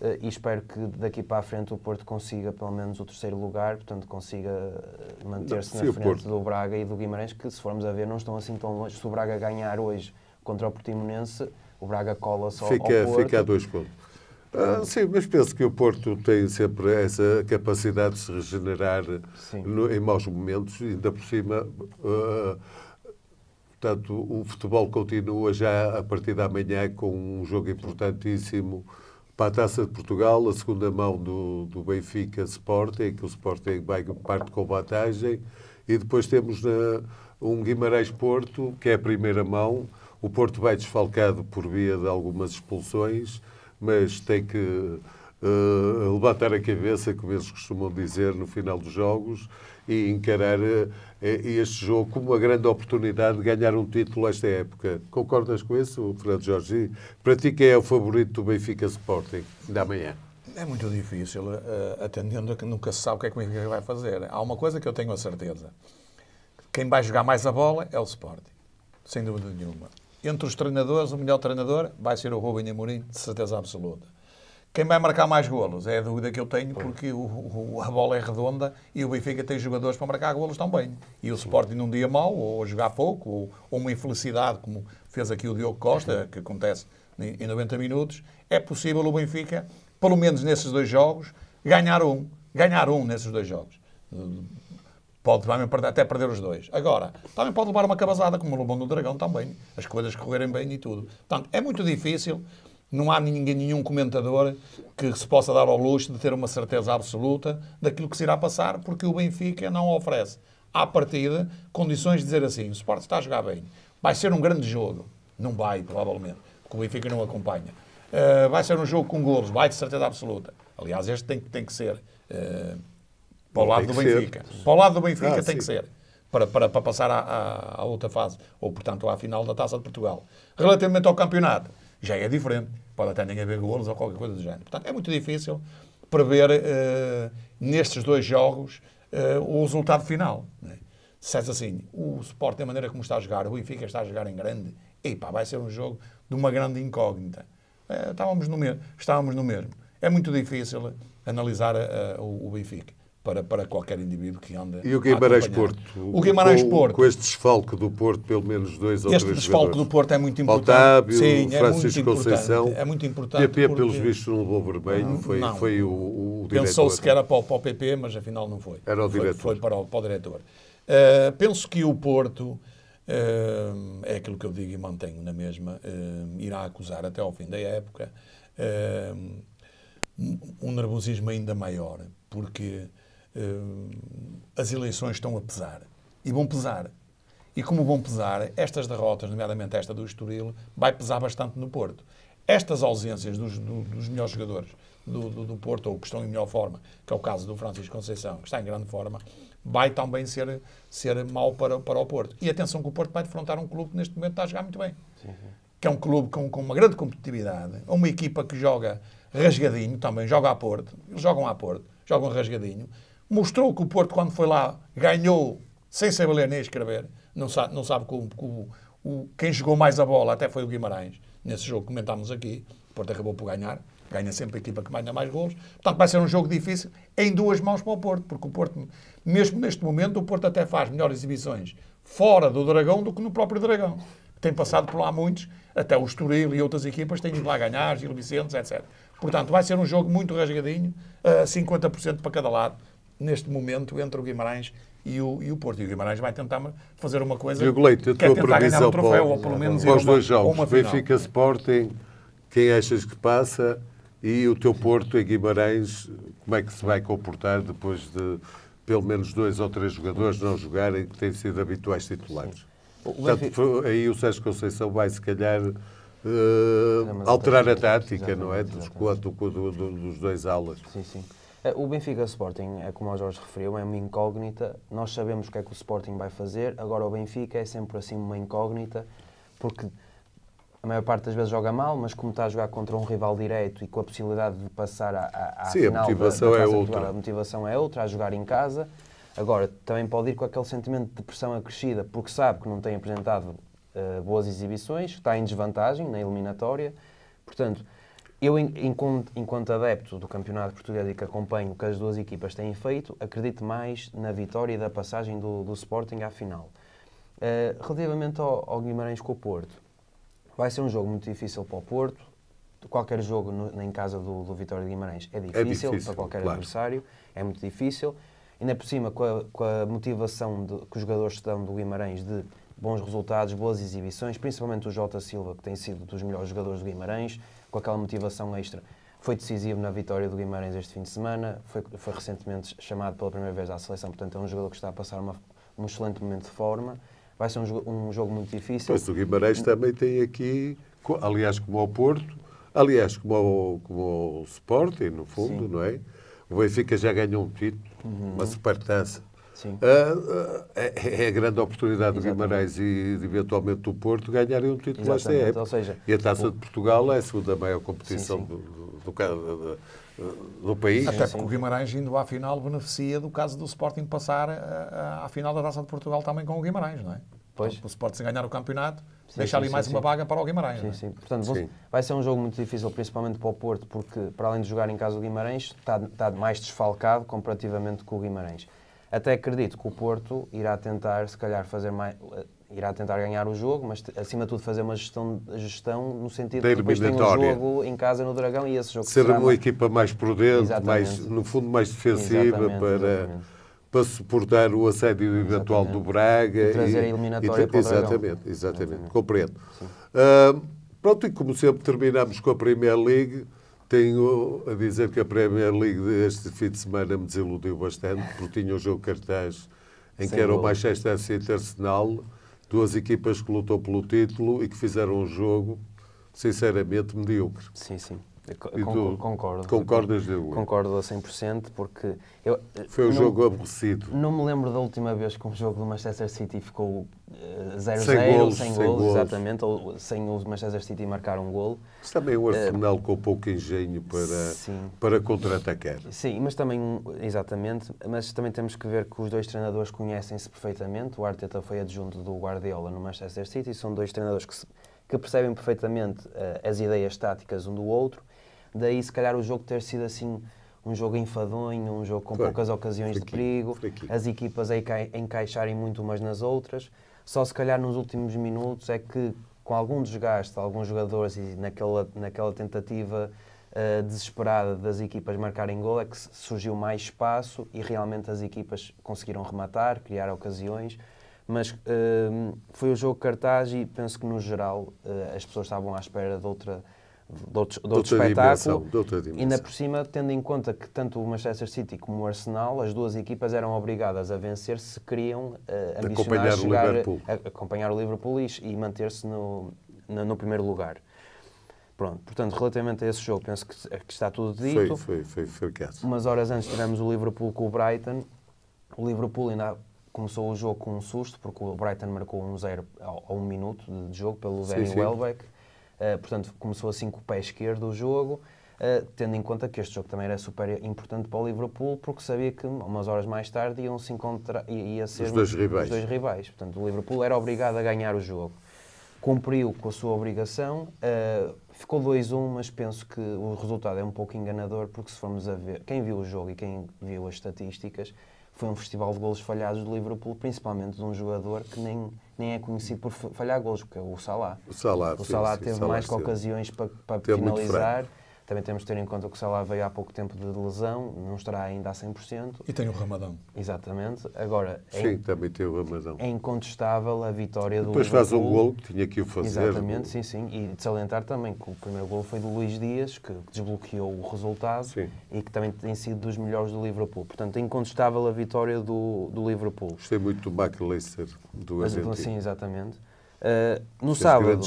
eh, e espero que daqui para a frente o Porto consiga pelo menos o terceiro lugar, portanto consiga eh, manter-se na frente Porto. do Braga e do Guimarães, que se formos a ver não estão assim tão longe. Se o Braga ganhar hoje contra o Portimonense, o Braga cola só fica, ao Porto. Fica a dois pontos. Ah, sim, mas penso que o Porto tem sempre essa capacidade de se regenerar no, em maus momentos, ainda por cima. Uh, portanto, o futebol continua já a partir da manhã com um jogo importantíssimo para a Taça de Portugal, a segunda mão do, do Benfica Sporting, que o Sporting vai parte com vantagem, e depois temos na, um Guimarães-Porto, que é a primeira mão. O Porto vai desfalcado por via de algumas expulsões mas tem que uh, levantar a cabeça, como eles costumam dizer no final dos jogos, e encarar uh, este jogo como uma grande oportunidade de ganhar um título esta época. Concordas com isso, Fernando Jorge? Para ti, quem é o favorito do Benfica Sporting da manhã? É muito difícil, uh, atendendo a que nunca se sabe o que é que o Benfica vai fazer. Há uma coisa que eu tenho a certeza. Quem vai jogar mais a bola é o Sporting, sem dúvida nenhuma entre os treinadores, o melhor treinador vai ser o Rubem Amorim, de certeza absoluta. Quem vai marcar mais golos? É a dúvida que eu tenho, porque o, o, a bola é redonda e o Benfica tem jogadores para marcar golos também. E o Sporting num dia mau, ou jogar pouco, ou, ou, uma infelicidade, como fez aqui o Diogo Costa, que acontece em, em 90 minutos, é possível o Benfica, pelo menos nesses dois jogos, ganhar um. Ganhar um nesses dois jogos. Pode também perder, até perder os dois. Agora, também pode levar uma cabazada, como o Lobão do Dragão também, as coisas correrem bem e tudo. Portanto, é muito difícil, não há ninguém, nenhum comentador que se possa dar ao luxo de ter uma certeza absoluta daquilo que se irá passar, porque o Benfica não oferece, à partida, condições de dizer assim, o Sport está a jogar bem, vai ser um grande jogo. Não vai, provavelmente, porque o Benfica não acompanha. Uh, vai ser um jogo com golos, vai de certeza absoluta. Aliás, este tem, tem que ser. Uh, para o lado do Benfica. Ser. Para o lado do Benfica ah, tem sim. que ser. Para, para, para passar à, à, à, outra fase, ou portanto à final da Taça de Portugal. Relativamente ao campeonato, já é diferente. Pode até nem haver golos ou qualquer coisa do género. Portanto, é muito difícil prever uh, nestes dois jogos uh, o resultado final. Né? Se és assim, o Sport, da maneira como está a jogar, o Benfica está a jogar em grande, e pá, vai ser um jogo de uma grande incógnita. Uh, estávamos, no mesmo, estávamos no mesmo. É muito difícil analisar o, o Benfica para, para qualquer indivíduo que anda. E o Guimarães Porto? O Guimarães Porto. Com este desfalque do Porto, pelo menos dois ou três jogadores Este desfalque do Porto é muito importante. Otávio, Sim, é Francisco é Conceição. É muito importante. PP, porque... pelos vistos, não levou vermelho. Não, foi, não. foi o, o diretor. Pensou-se que era para o, para o, PP, mas afinal não foi. Era o diretor. Foi, foi para, o, para o diretor. Uh, penso que o Porto. Eh, é aquilo que eu digo e mantenho na mesma, eh, irá acusar até ao fim da época um nervosismo ainda maior, porque eh, as eleições estão a pesar. E vão pesar. E como vão pesar, estas derrotas, nomeadamente esta do Estoril, vai pesar bastante no Porto. Estas ausências dos, do, dos melhores jogadores do, do, do, Porto, ou que estão em melhor forma, que é o caso do Francisco Conceição, que está em grande forma, vai também ser, ser mau para, para o Porto. E atenção que o Porto vai defrontar um clube que neste momento está a jogar muito bem. Sim. Que é um clube com, com uma grande competitividade, uma equipa que joga rasgadinho, também joga a Porto, eles jogam a Porto, jogam rasgadinho, mostrou que o Porto, quando foi lá, ganhou sem saber ler nem escrever. Não sabe, não sabe que, o, o, quem jogou mais a bola até foi o Guimarães, nesse jogo que comentámos aqui. O Porto acabou por ganhar. Ganha sempre a equipa que mais dá mais gols Portanto, vai ser um jogo difícil em duas mãos para o Porto, porque o Porto, mesmo neste momento, o Porto até faz melhores exibições fora do Dragão do que no próprio Dragão. Tem passado por lá muitos, até o Estoril e outras equipas têm ido lá ganhar, Gil Vicentes, etc. Portanto, vai ser um jogo muito rasgadinho, a 50% para cada lado neste momento entre o Guimarães e o, e o Porto. E o Guimarães vai tentar fazer uma coisa. Diogo Leite, a é tua previsão um troféu, para, ou pelo menos os dois jogos, uma Benfica Sporting, quem achas que passa e o teu Porto em Guimarães, como é que se vai comportar depois de pelo menos dois ou três jogadores não jogarem que têm sido habituais titulares? Portanto, aí o Sérgio Conceição vai, se calhar, uh, alterar a tática, não é? Dos, do, do, dos dois aulas. Sim, sim. Eh, o Benfica Sporting, é como o Jorge referiu, é uma incógnita. Nós sabemos o que é que o Sporting vai fazer, agora o Benfica é sempre assim uma incógnita, porque a maior parte das vezes joga mal, mas como está a jogar contra um rival direto e com a possibilidade de passar à, à Sim, final a motivação da, da é outra. a motivação é outra, a jogar em casa. Agora, também pode ir com aquele sentimento de pressão acrescida, porque sabe que não tem apresentado uh, boas exibições, está em desvantagem na eliminatória. Portanto, eu, enquanto, enquanto, adepto do Campeonato Português e que acompanho o que as duas equipas têm feito, acredito mais na vitória e da passagem do, do Sporting à final. Uh, relativamente ao, ao, Guimarães com o Porto, vai ser um jogo muito difícil para o Porto. Qualquer jogo no, em casa do, do Vitória de Guimarães é difícil, é difícil para qualquer claro. adversário, é muito difícil. Ainda por cima, com a, com a motivação de, que os jogadores estão do Guimarães de bons resultados, boas exibições, principalmente o Jota Silva, que tem sido dos melhores jogadores do Guimarães com aquela motivação extra. Foi decisivo na vitória do Guimarães este fim de semana, foi, foi recentemente chamado pela primeira vez à seleção, portanto é um jogador que está a passar uma, um excelente momento de forma. Vai ser um, jogo, um jogo muito difícil. Pois o Guimarães também tem aqui, aliás, como ao Porto, aliás, como ao, como ao Sporting, no fundo, Sim. não é? O Benfica já ganhou um título, uhum. uma supertança uh, é, é, a grande oportunidade do Guimarães e eventualmente do Porto ganharem um título esta época. Ou seja, e a Taça o... de Portugal é a segunda maior competição sim, sim. Do, do, do, do, país. Até porque o Guimarães indo à final beneficia do caso do Sporting passar ah, à, final da Taça de Portugal também com o Guimarães, não é? Pois. o Sporting ganhar o campeonato Sim, deixar ali mais sim. uma vaga para o Guimarães. Sim, é? sim. Portanto, vai ser um jogo muito difícil, principalmente para o Porto, porque para além de jogar em casa do Guimarães, está, está mais desfalcado comparativamente com o Guimarães. Até acredito que o Porto irá tentar, se calhar, fazer mais. Eh, irá tentar ganhar o jogo, mas acima de tudo fazer uma gestão, gestão no sentido de depois tem um jogo em casa no Dragão e esse jogo Ser uma mais... equipa mais prudente, mais, no fundo mais defensiva para, para suportar o assédio eventual do Braga. E trazer e, a eliminatória e, para o Dragão. Exatamente, exatamente, compreendo. Uh, pronto, e como sempre terminamos com a Premier League. Tenho a dizer que a Premier League deste fim de semana me desiludiu bastante, porque tinha o um jogo cartaz em Sem que era o Manchester City Arsenal, duas equipas que lutou pelo título e que fizeram um jogo, sinceramente, medíocre. Sim, sim tu? concordo. Concordas, Diogo? Concordo a 100%, porque... Eu, eh, Foi um não, jogo aborrecido. Não me lembro da última vez que um jogo do Manchester City ficou 0-0, eh, sem, sem, sem golos, exatamente, ou sem o Manchester City marcar um golo. Mas também o eh, Arsenal uh, com pouco engenho para, para contra-atacar. Sim, mas também, exatamente, mas também temos que ver que os dois treinadores conhecem-se perfeitamente. O Arteta foi adjunto do Guardiola no Manchester City, são dois treinadores que, se, que percebem perfeitamente uh, as ideias táticas um do outro Daí, se calhar, o jogo ter sido assim um jogo enfadonho, um jogo com claro. poucas ocasiões de perigo, as equipas aí encaixarem muito umas nas outras. Só se calhar nos últimos minutos é que, com algum desgaste, alguns jogadores e naquela, naquela tentativa uh, desesperada das equipas marcarem gol, é que surgiu mais espaço e realmente as equipas conseguiram rematar, criar ocasiões. Mas uh, foi o jogo cartaz e penso que, no geral, uh, as pessoas estavam à espera de outra de outro, de outro espetáculo. ainda por cima, tendo em conta que tanto o Manchester City como o Arsenal, as duas equipas eram obrigadas a vencer se queriam uh, acompanhar chegar, o eh, Liverpool. A, acompanhar o Liverpool e, e manter-se no, no, no primeiro lugar. Pronto, portanto, relativamente a esse jogo, penso que, é que está tudo dito. Foi, foi, foi, foi é. Umas horas antes tivemos o Liverpool com o Brighton. O Liverpool ainda começou o jogo com um susto, porque o Brighton marcou um zero a um minuto de jogo pelo Danny Welbeck. Eh, portanto, começou assim com o pé esquerdo o jogo, uh, tendo em conta que este jogo também era super importante para o Liverpool, porque sabia que umas horas mais tarde iam se encontrar, ia ser os dois, rivais. os dois rivais. Portanto, o Liverpool era obrigado a ganhar o jogo. Cumpriu com a sua obrigação, uh, ficou 2-1, mas penso que o resultado é um pouco enganador, porque se formos a ver, quem viu o jogo e quem viu as estatísticas, foi um festival de golos falhados do Liverpool, principalmente de um jogador que nem, nem é conhecido por falhar golos, que é o Salah. O Salah, o Salah sim, teve sim, mais Salah que ocasiões para, para finalizar também temos de ter em conta que o Salah veio há pouco tempo de lesão, não estará ainda a 100%. E tem o Ramadão. Exatamente. Agora, é Sim, é, também tem o Ramadão. É incontestável a vitória Depois do Depois faz um gol que tinha que o fazer. Exatamente, sim, sim. E de salientar também que o primeiro gol foi do Luís Dias, que desbloqueou o resultado sim. e que também tem sido dos melhores do Liverpool. Portanto, é incontestável a vitória do, do Liverpool. Gostei muito do Leicester do Argentina. Sim, exatamente. Ah, no, sábado,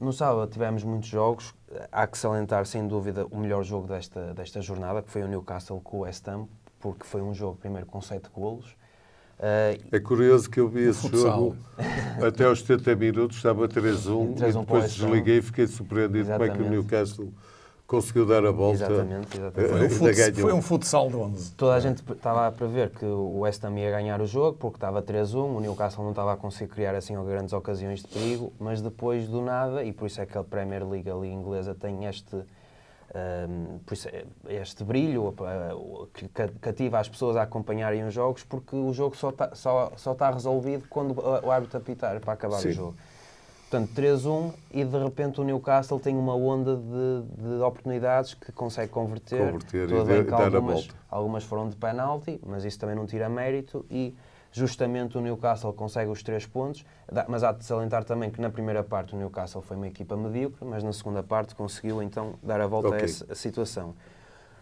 no sábado tivemos muitos jogos. Há que salientar, sem dúvida, o melhor jogo desta, desta jornada, que foi o Newcastle com o West Ham, porque foi um jogo, primeiro, com sete golos. Uh, é curioso que eu vi esse jogo [LAUGHS] até aos 70 minutos, estava 3-1 e depois desliguei e fiquei surpreendido Exatamente. como é que o Newcastle conseguiu dar a volta. Exatamente, exatamente. Foi, um futsal, foi um futsal de 11. Toda a gente estava a prever que o West Ham ia ganhar o jogo, porque estava 3-1, o Newcastle não estava a conseguir criar assim grandes ocasiões de perigo, mas depois do nada, e por isso é que a Premier League ali inglesa tem este, um, ehm, é, este brilho que cativa as pessoas a acompanharem os jogos, porque o jogo só está só, só tá resolvido quando o árbitro apitar para acabar Sim. o jogo. Portanto, 3-1 e de repente o Newcastle tem uma onda de, de oportunidades que consegue converter. Converter Toda e, de, dar algumas, a volta. Algumas foram de penalti, mas isso também não tira mérito e justamente o Newcastle consegue os três pontos. Mas há de salientar também que na primeira parte o Newcastle foi uma equipa medíocre, mas na segunda parte conseguiu então dar a volta okay. a essa situação.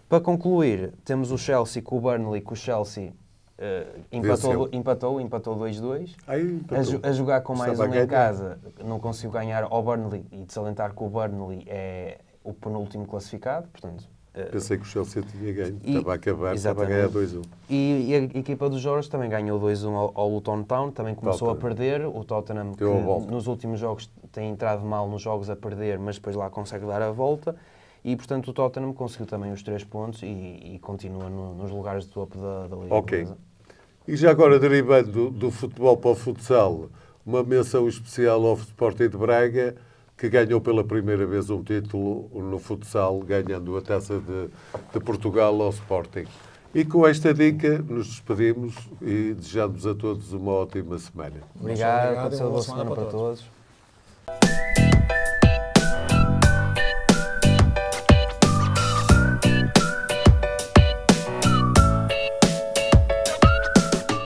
Para concluir, temos o Chelsea com o Burnley, com o Chelsea Uh, empatou, empatou, empatou 2-2. A, a, jogar com mais Estava é um em né? casa, não conseguiu ganhar ao Burnley e desalentar que o Burnley é o penúltimo classificado, portanto. Uh, Pensei que o Chelsea tinha ganho, e, estava a acabar, estava a ganhar 2-1. E, e, a equipa dos Jorge também ganhou 2-1 ao, ao, Luton Town, também começou Tottenham. a perder. O Tottenham, que nos últimos jogos tem entrado mal nos jogos a perder, mas depois lá consegue dar a volta e portanto o Tottenham conseguiu também os três pontos e, e continua no, nos lugares de topo da, da Liga. Ok. E já agora, derivando do, futebol para o futsal, uma menção especial ao Sporting de Braga, que ganhou pela primeira vez um título no futsal, ganhando a taça de, de Portugal ao Sporting. E com esta dica nos despedimos e desejamos a todos uma ótima semana. Obrigado, Obrigado boa, semana, semana para, para todos.